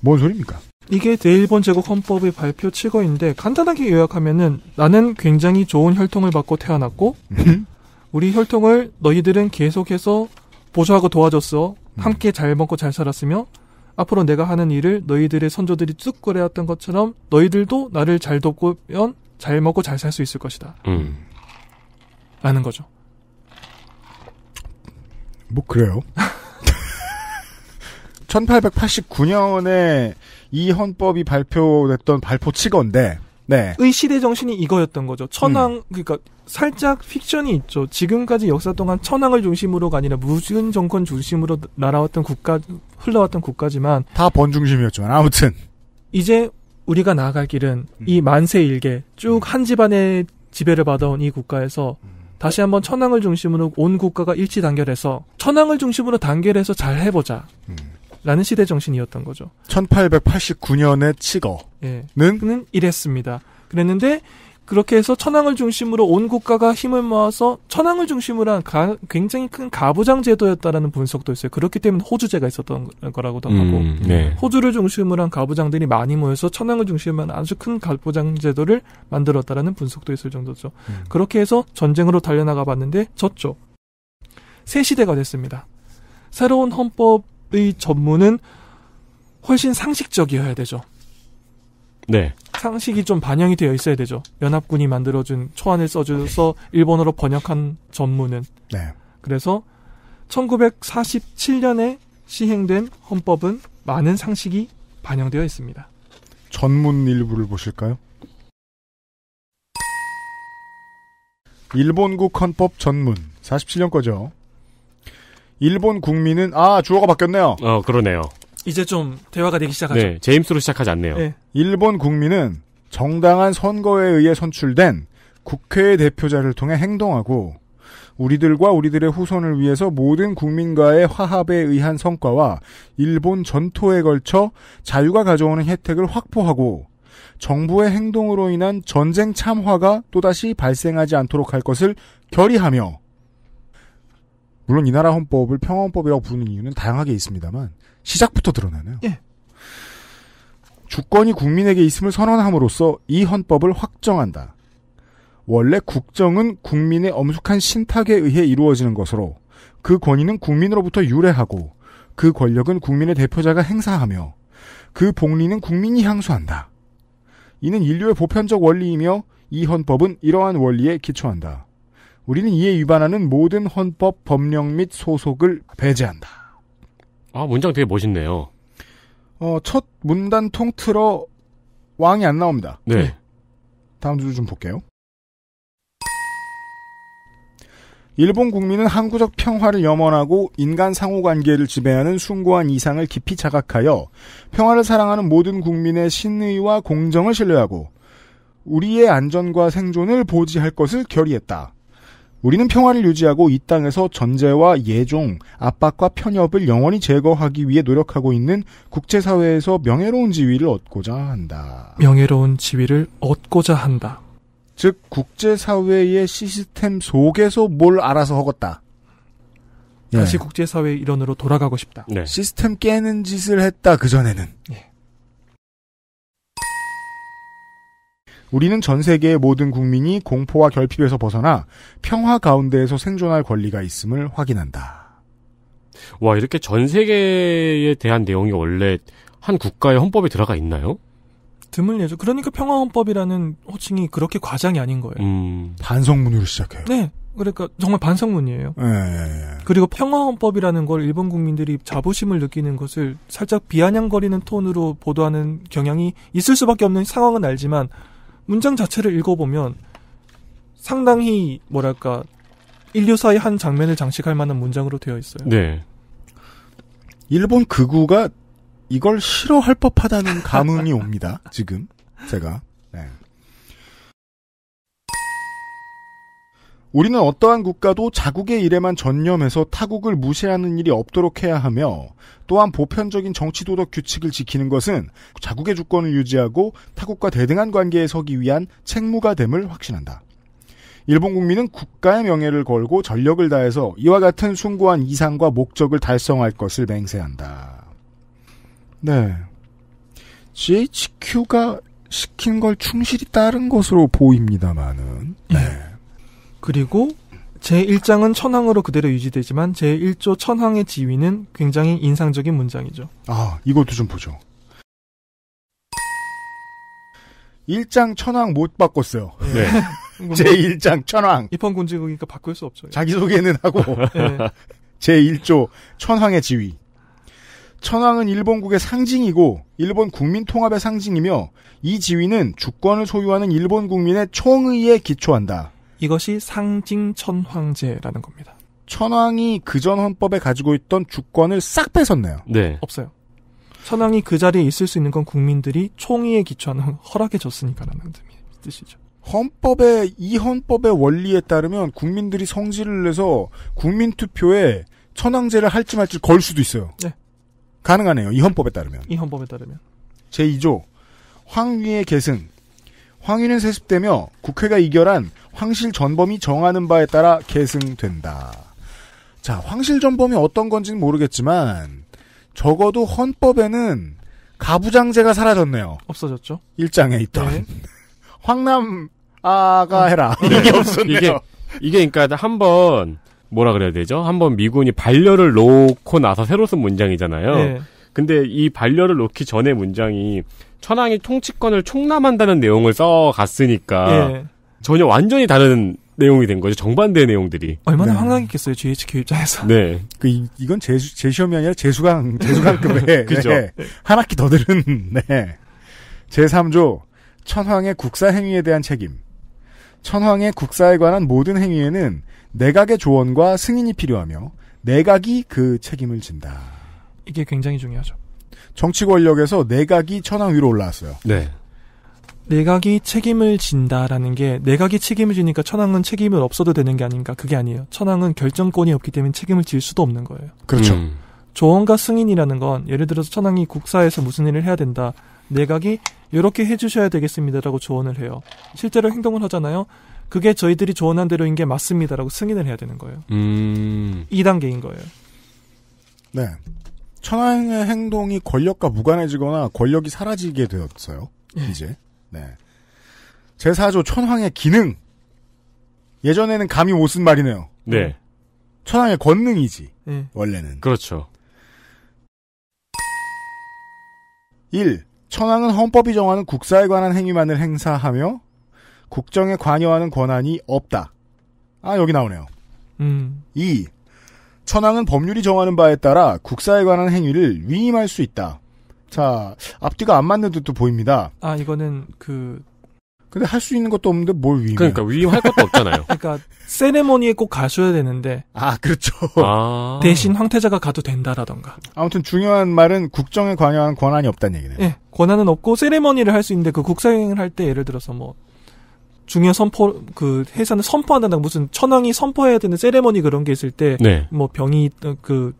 뭔 소리입니까? 이게 제1본 제국 헌법의 발표 치거인데 간단하게 요약하면은 나는 굉장히 좋은 혈통을 받고 태어났고 음. 우리 혈통을 너희들은 계속해서 보조하고 도와줬어. 음. 함께 잘 먹고 잘 살았으며 앞으로 내가 하는 일을 너희들의 선조들이 쭉 그래왔던 것처럼 너희들도 나를 잘 돕면 고잘 먹고 잘 살 수 있을 것이다. 음. 라는 거죠. 뭐 그래요. 1889년에 [laughs] 이 헌법이 발표됐던 발포치건데 네. 의 시대 정신이 이거였던 거죠. 천황 음. 그러니까 살짝 픽션이 있죠. 지금까지 역사 동안 천황을 중심으로가 아니라 무슨 정권 중심으로 날아왔던 국가 흘러왔던 국가지만 다 번중심이었지만 아무튼 이제 우리가 나아갈 길은 음. 이 만세 일개 쭉한 음. 집안의 지배를 받아온 이 국가에서 음. 다시 한번 천황을 중심으로 온 국가가 일치 단결해서 천황을 중심으로 단결해서 잘 해보자. 음. 라는 시대 정신이었던 거죠. 1889년의 치거는 예, 이랬습니다. 그랬는데 그렇게 해서 천황을 중심으로 온 국가가 힘을 모아서 천황을 중심으로 한 가, 굉장히 큰 가부장 제도였다라는 분석도 있어요. 그렇기 때문에 호주제가 있었던 거라고도 음, 하고 음, 네. 호주를 중심으로 한 가부장들이 많이 모여서 천황을 중심으로 한 아주 큰 가부장 제도를 만들었다라는 분석도 있을 정도죠. 음. 그렇게 해서 전쟁으로 달려나가 봤는데 졌죠. 새 시대가 됐습니다. 새로운 헌법의 전문은 훨씬 상식적이어야 되죠. 네. 상식이 좀 반영이 되어 있어야 되죠. 연합군이 만들어준 초안을 써줘서 일본어로 번역한 전문은. 네. 그래서 1947년에 시행된 헌법은 많은 상식이 반영되어 있습니다. 전문 일부를 보실까요? 일본국 헌법 전문 47년 거죠. 일본 국민은 아 주어가 바뀌었네요. 어 그러네요. 이제 좀 대화가 되기 시작하죠. 네, 제임스로 시작하지 않네요. 네. 일본 국민은 정당한 선거에 의해 선출된 국회의 대표자를 통해 행동하고 우리들과 우리들의 후손을 위해서 모든 국민과의 화합에 의한 성과와 일본 전투에 걸쳐 자유가 가져오는 혜택을 확보하고 정부의 행동으로 인한 전쟁 참화가 또다시 발생하지 않도록 할 것을 결의하며 물론 이 나라 헌법을 평화헌법이라고 부르는 이유는 다양하게 있습니다만 시작부터 드러나네요. 예. 주권이 국민에게 있음을 선언함으로써 이 헌법을 확정한다. 원래 국정은 국민의 엄숙한 신탁에 의해 이루어지는 것으로 그 권위는 국민으로부터 유래하고 그 권력은 국민의 대표자가 행사하며 그 복리는 국민이 향수한다. 이는 인류의 보편적 원리이며 이 헌법은 이러한 원리에 기초한다. 우리는 이에 위반하는 모든 헌법, 법령 및 소속을 배제한다. 아, 문장 되게 멋있네요. 어, 첫 문단 통틀어 왕이 안 나옵니다. 네. 다음 주도 좀 볼게요. 일본 국민은 항구적 평화를 염원하고 인간 상호관계를 지배하는 숭고한 이상을 깊이 자각하여 평화를 사랑하는 모든 국민의 신의와 공정을 신뢰하고 우리의 안전과 생존을 보지할 것을 결의했다. 우리는 평화를 유지하고 이 땅에서 전제와 예종, 압박과 편협을 영원히 제거하기 위해 노력하고 있는 국제사회에서 명예로운 지위를 얻고자 한다. 명예로운 지위를 얻고자 한다. 즉, 국제사회의 시스템 속에서 뭘 알아서 허겄다. 다시 네. 국제사회 의 일원으로 돌아가고 싶다. 네. 시스템 깨는 짓을 했다, 그전에는. 네. 우리는 전 세계의 모든 국민이 공포와 결핍에서 벗어나 평화 가운데에서 생존할 권리가 있음을 확인한다. 와, 이렇게 전 세계에 대한 내용이 원래 한 국가의 헌법에 들어가 있나요? 드물죠. 그러니까 평화헌법이라는 호칭이 그렇게 과장이 아닌 거예요. 음... 반성문으로 시작해요. 네. 그러니까 정말 반성문이에요. 예, 예, 예. 그리고 평화헌법이라는 걸 일본 국민들이 자부심을 느끼는 것을 살짝 비아냥거리는 톤으로 보도하는 경향이 있을 수밖에 없는 상황은 알지만 문장 자체를 읽어보면 상당히 뭐랄까 인류사의 한 장면을 장식할 만한 문장으로 되어 있어요. 네. 일본 극우가 이걸 싫어할 법하다는 감흥이 옵니다. 지금 제가 우리는 어떠한 국가도 자국의 일에만 전념해서 타국을 무시하는 일이 없도록 해야 하며 또한 보편적인 정치도덕 규칙을 지키는 것은 자국의 주권을 유지하고 타국과 대등한 관계에 서기 위한 책무가 됨을 확신한다. 일본 국민은 국가의 명예를 걸고 전력을 다해서 이와 같은 숭고한 이상과 목적을 달성할 것을 맹세한다. 네. GHQ가 시킨 걸 충실히 따른 것으로 보입니다만은. 네. 그리고 제1장은 천황으로 그대로 유지되지만 제1조 천황의 지위는 굉장히 인상적인 문장이죠. 아, 이것도 좀 보죠. 1장 천황 못 바꿨어요. 예. 네. [laughs] 제1장 천황. 입헌군직이니까 바꿀 수 없죠. 자기소개는 하고. [laughs] 네. [laughs] 제1조 천황의 지위. 천황은 일본국의 상징이고 일본 국민 통합의 상징이며 이 지위는 주권을 소유하는 일본 국민의 총의에 기초한다. 이것이 상징천황제라는 겁니다. 천황이 그전 헌법에 가지고 있던 주권을 싹 뺏었네요. 네. 없어요. 천황이 그 자리에 있을 수 있는 건 국민들이 총의에 기초하는 허락해줬으니까라는 뜻이죠. 헌법의 이 헌법의 원리에 따르면 국민들이 성질을 내서 국민 투표에 천황제를 할지 말지 걸 수도 있어요. 네. 가능하네요. 이 헌법에 따르면. 이 헌법에 따르면. 제2조 황위의 계승 황인은 세습되며 국회가 이결한 황실 전범이 정하는 바에 따라 계승된다. 자, 황실 전범이 어떤 건지는 모르겠지만 적어도 헌법에는 가부장제가 사라졌네요. 없어졌죠. 일장에 있던 네. [laughs] 황남 아가 어. 해라 어. 이게 없었네요. 이게 이게 그러니까 한번 뭐라 그래야 되죠? 한번 미군이 반려를 놓고 나서 새로 쓴 문장이잖아요. 네. 근데 이 반려를 놓기 전에 문장이 천황이 통치권을 총남한다는 내용을 써갔으니까 예. 전혀 완전히 다른 내용이 된 거죠. 정반대의 내용들이. 얼마나 네. 황당했겠어요. GHQ 입장에서. 네. 그 이, 건 재수, 재시험이 아니라 재수강, [laughs] 재수강급의. [laughs] 그죠. 네. 네. 한 학기 더 들은, [laughs] 네. 제3조, 천황의 국사 행위에 대한 책임. 천황의 국사에 관한 모든 행위에는 내각의 조언과 승인이 필요하며 내각이 그 책임을 진다. 이게 굉장히 중요하죠. 정치 권력에서 내각이 천황 위로 올라왔어요. 네. 내각이 책임을 진다라는 게 내각이 책임을 지니까 천황은 책임을 없어도 되는 게 아닌가 그게 아니에요. 천황은 결정권이 없기 때문에 책임을 질 수도 없는 거예요. 그렇죠. 음. 조언과 승인이라는 건 예를 들어서 천황이 국사에서 무슨 일을 해야 된다. 내각이 이렇게 해주셔야 되겠습니다라고 조언을 해요. 실제로 행동을 하잖아요. 그게 저희들이 조언한 대로인 게 맞습니다라고 승인을 해야 되는 거예요. 음. 2단계인 거예요. 네. 천황의 행동이 권력과 무관해지거나 권력이 사라지게 되었어요. 예. 이제. 네. 제4조 천황의 기능. 예전에는 감히 못쓴 말이네요. 네. 천황의 권능이지. 네. 원래는. 그렇죠. 1. 천황은 헌법이 정하는 국사에 관한 행위만을 행사하며 국정에 관여하는 권한이 없다. 아, 여기 나오네요. 음. 2. 천황은 법률이 정하는 바에 따라 국사에 관한 행위를 위임할 수 있다. 자, 앞뒤가 안 맞는 듯도 보입니다. 아, 이거는 그 근데 할 수 있는 것도 없는데 뭘 위임? 그러니까 위임할 것도 없잖아요. [laughs] 그러니까 세레모니에 꼭 가셔야 되는데 아 그렇죠. 아~ 대신 황태자가 가도 된다라던가. 아무튼 중요한 말은 국정에 관여하 권한이 없다는 얘기네요. 예, 네, 권한은 없고 세레모니를 할 수 있는데 그 국사행을 할때 예를 들어서 뭐 중요한 선포 그 해산을 선포한다는 무슨 천황이 선포해야 되는 세레머니 그런 게 있을 때뭐 네. 뭐 병이 그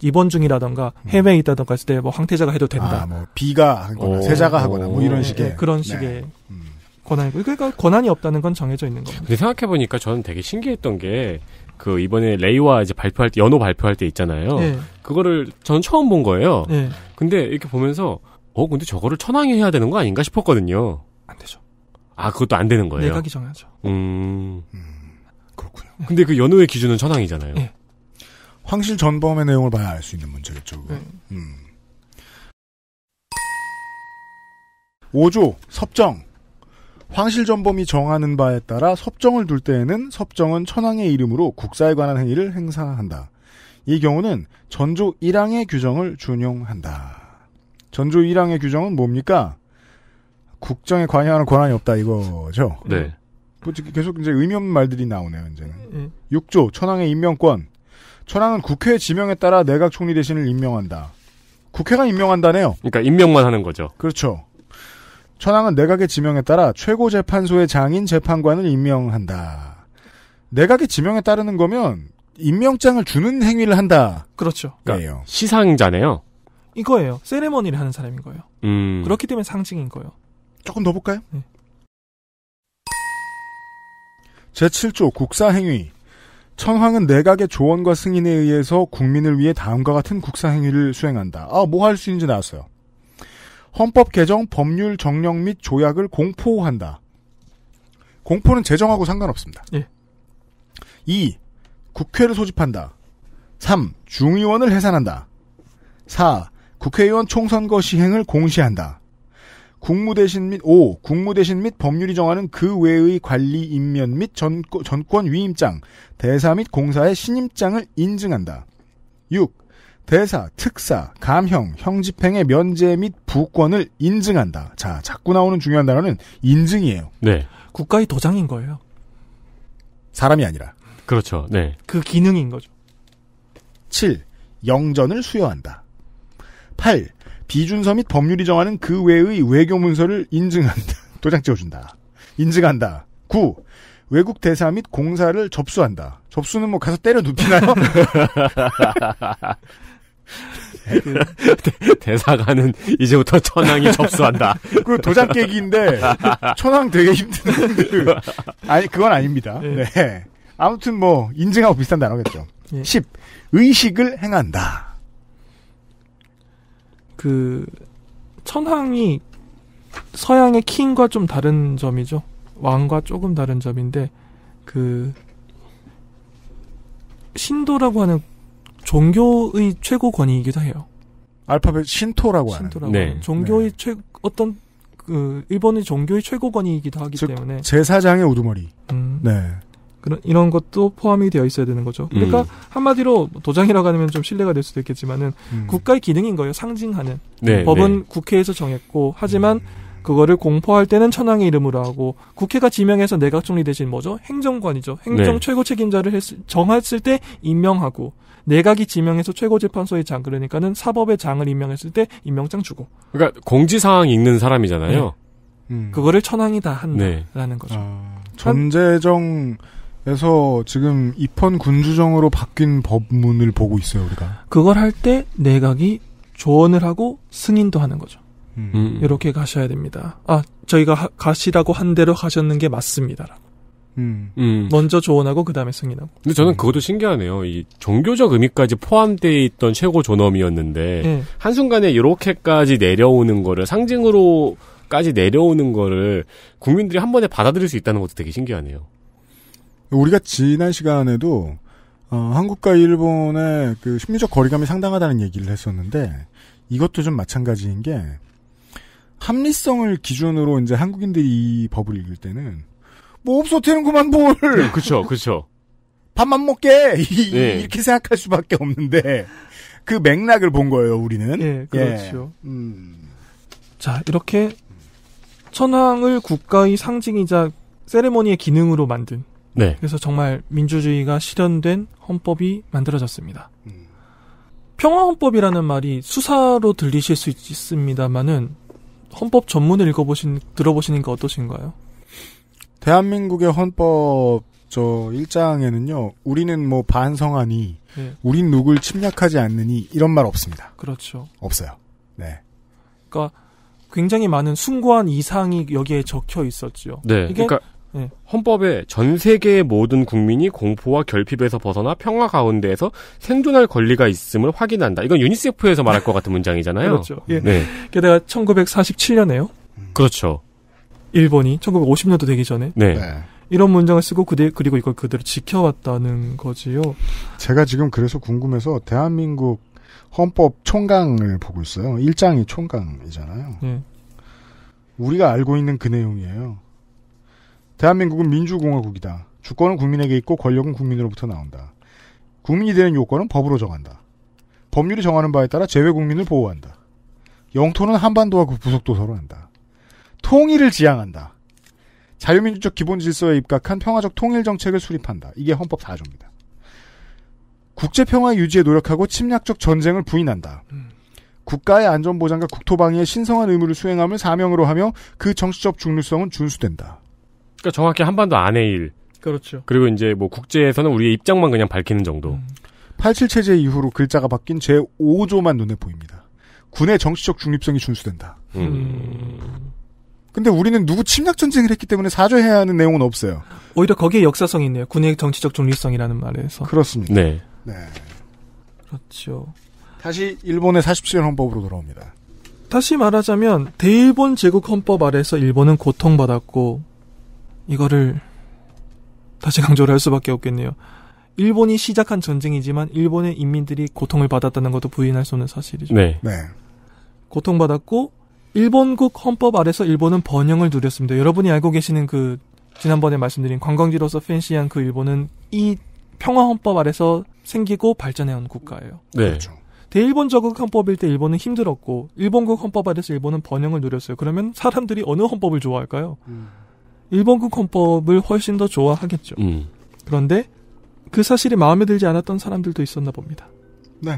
입원 중이라던가 음. 해외에 있다던가 했을 때뭐 황태자가 해도 된다. 아, 뭐 비가 하거나 세자가 하거나 뭐 이런 식의 네, 그런 식의 네. 음. 권한이고 그러니까 권한이 없다는 건 정해져 있는 거예요. 근데 생각해 보니까 저는 되게 신기했던 게 그 이번에 레이와 이제 발표할 때 연호 발표할 때 있잖아요. 네. 그거를 전 처음 본 거예요. 네. 근데 이렇게 보면서 어 근데 저거를 천황이 해야 되는 거 아닌가 싶었거든요. 안 되죠. 아, 그것도 안 되는 거예요? 내각이 정하죠. 음. 음 그렇군요. 네. 근데 그 연우의 기준은 천황이잖아요. 네. 황실 전범의 내용을 봐야 알 수 있는 문제겠죠. 네. 음. 5조 섭정 황실 전범이 정하는 바에 따라 섭정을 둘 때에는 섭정은 천황의 이름으로 국사에 관한 행위를 행사한다. 이 경우는 전조 1항의 규정을 준용한다. 전조 1항의 규정은 뭡니까? 국정에 관여하는 권한이 없다 이거죠. 네. 뭐 계속 이제 의미 없는 말들이 나오네요, 이제는. 음. 예. 6조, 천황의 임명권. 천황은 국회 지명에 따라 내각 총리 대신을 임명한다. 국회가 임명한다네요. 그러니까 임명만 하는 거죠. 그렇죠. 천황은 내각의 지명에 따라 최고재판소의 장인 재판관을 임명한다. 내각의 지명에 따르는 거면 임명장을 주는 행위를 한다. 그렇죠. 그러니까 시상자네요. 이거예요. 세레머니를 하는 사람인 거예요. 음. 그렇기 때문에 상징인 거예요. 조금 더 볼까요? 네. 제7조 국사행위. 천황은 내각의 조언과 승인에 의해서 국민을 위해 다음과 같은 국사행위를 수행한다. 아, 뭐 할 수 있는지 나왔어요. 헌법 개정, 법률 정령 및 조약을 공포한다. 공포는 제정하고 상관없습니다. 예. 2. 국회를 소집한다. 3. 중의원을 해산한다. 4. 국회의원 총선거 시행을 공시한다. 국무대신 및 5. 국무대신 및 법률이 정하는 그 외의 관리 임면 및 전, 전권 위임장, 대사 및 공사의 신임장을 인증한다. 6. 대사, 특사, 감형, 형집행의 면제 및 부권을 인증한다. 자, 자꾸 나오는 중요한 단어는 인증이에요. 네. 국가의 도장인 거예요. 사람이 아니라. 그렇죠. 네. 그 기능인 거죠. 7. 영전을 수여한다. 8. 비준서 및 법률이 정하는 그 외의 외교 문서를 인증한다. [laughs] 도장 찍어준다. 인증한다. 9. 외국 대사 및 공사를 접수한다. 접수는 뭐 가서 때려 눕히나요? [laughs] 대사관은 이제부터 천황이 접수한다. [laughs] 그 도장 깨기인데 천황 되게 힘든. 데 아니 그건 아닙니다. 예. 네. 아무튼 뭐 인증하고 비슷한 단어겠죠. 예. 10. 의식을 행한다. 그 천황이 서양의 킹과 좀 다른 점이죠. 왕과 조금 다른 점인데 그 신도라고 하는 종교의 최고 권위이기도 해요. 알파벳 신토라고 하는. 신토라고 네. 종교의 네. 최 어떤 그 일본의 종교의 최고 권위이기도 하기 즉, 때문에 제사장의 우두머리. 음. 네. 그런 이런 것도 포함이 되어 있어야 되는 거죠. 그러니까 음. 한마디로 도장이라고 하면 좀 신뢰가 될 수도 있겠지만은 음. 국가의 기능인 거예요. 상징하는 네, 법은 네. 국회에서 정했고 하지만 음. 그거를 공포할 때는 천황의 이름으로 하고 국회가 지명해서 내각 총리 대신 뭐죠? 행정관이죠. 행정 네. 최고 책임자를 했, 정했을 때 임명하고 내각이 지명해서 최고재판소의 장 그러니까는 사법의 장을 임명했을 때 임명장 주고. 그러니까 공지사항 읽는 사람이잖아요. 네. 음. 그거를 천황이 다 한다라는 네. 거죠. 아, 전제정 한, 에서 지금 입헌 군주정으로 바뀐 법문을 보고 있어요 우리가. 그걸 할 때 내각이 조언을 하고 승인도 하는 거죠. 음. 음. 이렇게 가셔야 됩니다. 아 저희가 하, 가시라고 한 대로 가셨는 게 맞습니다라고. 음. 음. 먼저 조언하고 그 다음에 승인하고. 근데 저는 그것도 신기하네요. 이 종교적 의미까지 포함되어 있던 최고 존엄이었는데 네. 예. 한 순간에 이렇게까지 내려오는 거를 상징으로까지 내려오는 거를 국민들이 한 번에 받아들일 수 있다는 것도 되게 신기하네요. 우리가 지난 시간에도 어, 한국과 일본의 그 심리적 거리감이 상당하다는 얘기를 했었는데 이것도 좀 마찬가지인 게 합리성을 기준으로 이제 한국인들이 이 법을 읽을 때는 뭐 없어 되는구만 뭘. 그렇죠, 그렇죠. 밥만 먹게 [laughs] 이, 네. 이렇게 생각할 수밖에 없는데 그 맥락을 본 거예요 우리는. 예, 예. 그렇죠. 예. 음. 자 이렇게 천황을 국가의 상징이자 세레모니의 기능으로 만든 네. 그래서 정말 민주주의가 실현된 헌법이 만들어졌습니다. 음. 평화헌법이라는 말이 수사로 들리실 수 있습니다만은 헌법 전문을 읽어보신 들어보시는 게 어떠신가요? 대한민국의 헌법 저 1장에는요. 우리는 뭐 반성하니 네. 우린 누굴 침략하지 않느니 이런 말 없습니다. 그렇죠. 없어요. 네. 그러니까 굉장히 많은 숭고한 이상이 여기에 적혀 있었죠. 네. 이게 그러니까 네. 헌법에 전 세계의 모든 국민이 공포와 결핍에서 벗어나 평화 가운데에서 생존할 권리가 있음을 확인한다. 이건 유니세프에서 말할 것 같은 문장이잖아요. 그렇죠. 예. 네. 게다가 1947년에요. 그렇죠. 일본이 1950년도 되기 전에 네. 네. 이런 문장을 쓰고 그대, 그리고 이걸 그대로 지켜왔다는 거지요. 제가 지금 그래서 궁금해서 대한민국 헌법 총강을 보고 있어요. 1장이 총강이잖아요. 네. 우리가 알고 있는 그 내용이에요. 대한민국은 민주공화국이다. 주권은 국민에게 있고 권력은 국민으로부터 나온다. 국민이 되는 요건은 법으로 정한다. 법률이 정하는 바에 따라 제외 국민을 보호한다. 영토는 한반도와고 그 부속도서로 한다. 통일을 지향한다. 자유민주적 기본 질서에 입각한 평화적 통일 정책을 수립한다. 이게 헌법 4조입니다. 국제 평화 유지에 노력하고 침략적 전쟁을 부인한다. 음. 국가의 안전보장과 국토방위의 신성한 의무를 수행함을 사명으로 하며 그 정치적 중립성은 준수된다. 그러니까 정확히 한반도 안의 일. 그렇죠. 그리고 이제 뭐 국제에서는 우리의 입장만 그냥 밝히는 정도. 음. 87체제 이후로 글자가 바뀐 제5조만 눈에 보입니다. 군의 정치적 중립성이 준수된다. 음. 음. 근데 우리는 누구 침략 전쟁을 했기 때문에 사죄해야 하는 내용은 없어요. 오히려 거기에 역사성이 있네요. 군의 정치적 중립성이라는 말에서. 그렇습니다. 네. 네. 그렇죠. 다시 일본의 47년 헌법으로 돌아옵니다. 다시 말하자면 대일본 제국 헌법 아래서 일본은 고통받았고 이거를 다시 [laughs] 강조를 할 수밖에 없겠네요. 일본이 시작한 전쟁이지만 일본의 인민들이 고통을 받았다는 것도 부인할 수 없는 사실이죠. 네. 네. 고통받았고 일본국 헌법 아래서 일본은 번영을 누렸습니다. 여러분이 알고 계시는 그 지난번에 말씀드린 관광지로서 팬시한 그 일본은 이 평화 헌법 아래서 생기고 발전해온 국가예요. 네. 그렇죠. 대일본 적극 헌법일 때 일본은 힘들었고 일본국 헌법 아래서 일본은 번영을 누렸어요. 그러면 사람들이 어느 헌법을 좋아할까요? 음. 일본군 헌법을 훨씬 더 좋아하겠죠. 음. 그런데 그 사실이 마음에 들지 않았던 사람들도 있었나 봅니다. 네.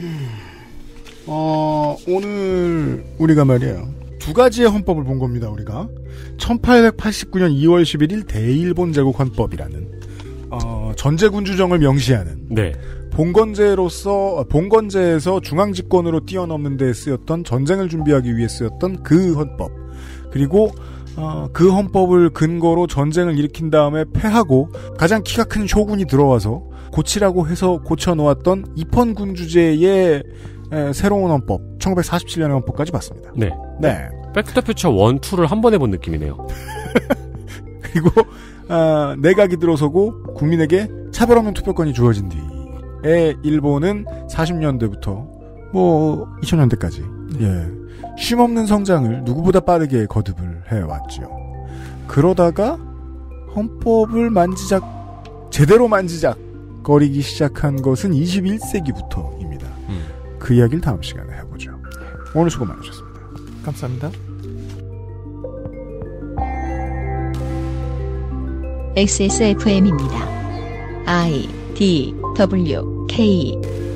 음. 어, 오늘 우리가 말이에요. 두 가지의 헌법을 본 겁니다, 우리가. 1889년 2월 11일 대일본 제국 헌법이라는 어, 전제군 주정을 명시하는 네. 봉건제로서 봉건제에서 중앙 집권으로 뛰어넘는 데 쓰였던 전쟁을 준비하기 위해 쓰였던 그 헌법. 그리고 어, 그 헌법을 근거로 전쟁을 일으킨 다음에 패하고 가장 키가 큰 쇼군이 들어와서 고치라고 해서 고쳐놓았던 입헌군 주제의 에, 새로운 헌법 1947년의 헌법까지 봤습니다. 네. 네. 백투더퓨처 원투를한 번에 본 느낌이네요. [laughs] 그리고 어, 아, 내각이 네 들어서고 국민에게 차별 없는 투표권이 주어진 뒤에 일본은 40년대부터 뭐 2000년대까지 네. 예. 쉼없는 성장을 누구보다 빠르게 거듭을 해왔지요. 그러다가 헌법을 만지작, 제대로 만지작거리기 시작한 것은 21세기부터입니다. 음. 그 이야기를 다음 시간에 해보죠. 오늘 수고 많으셨습니다. 감사합니다. XSFM입니다. I D W K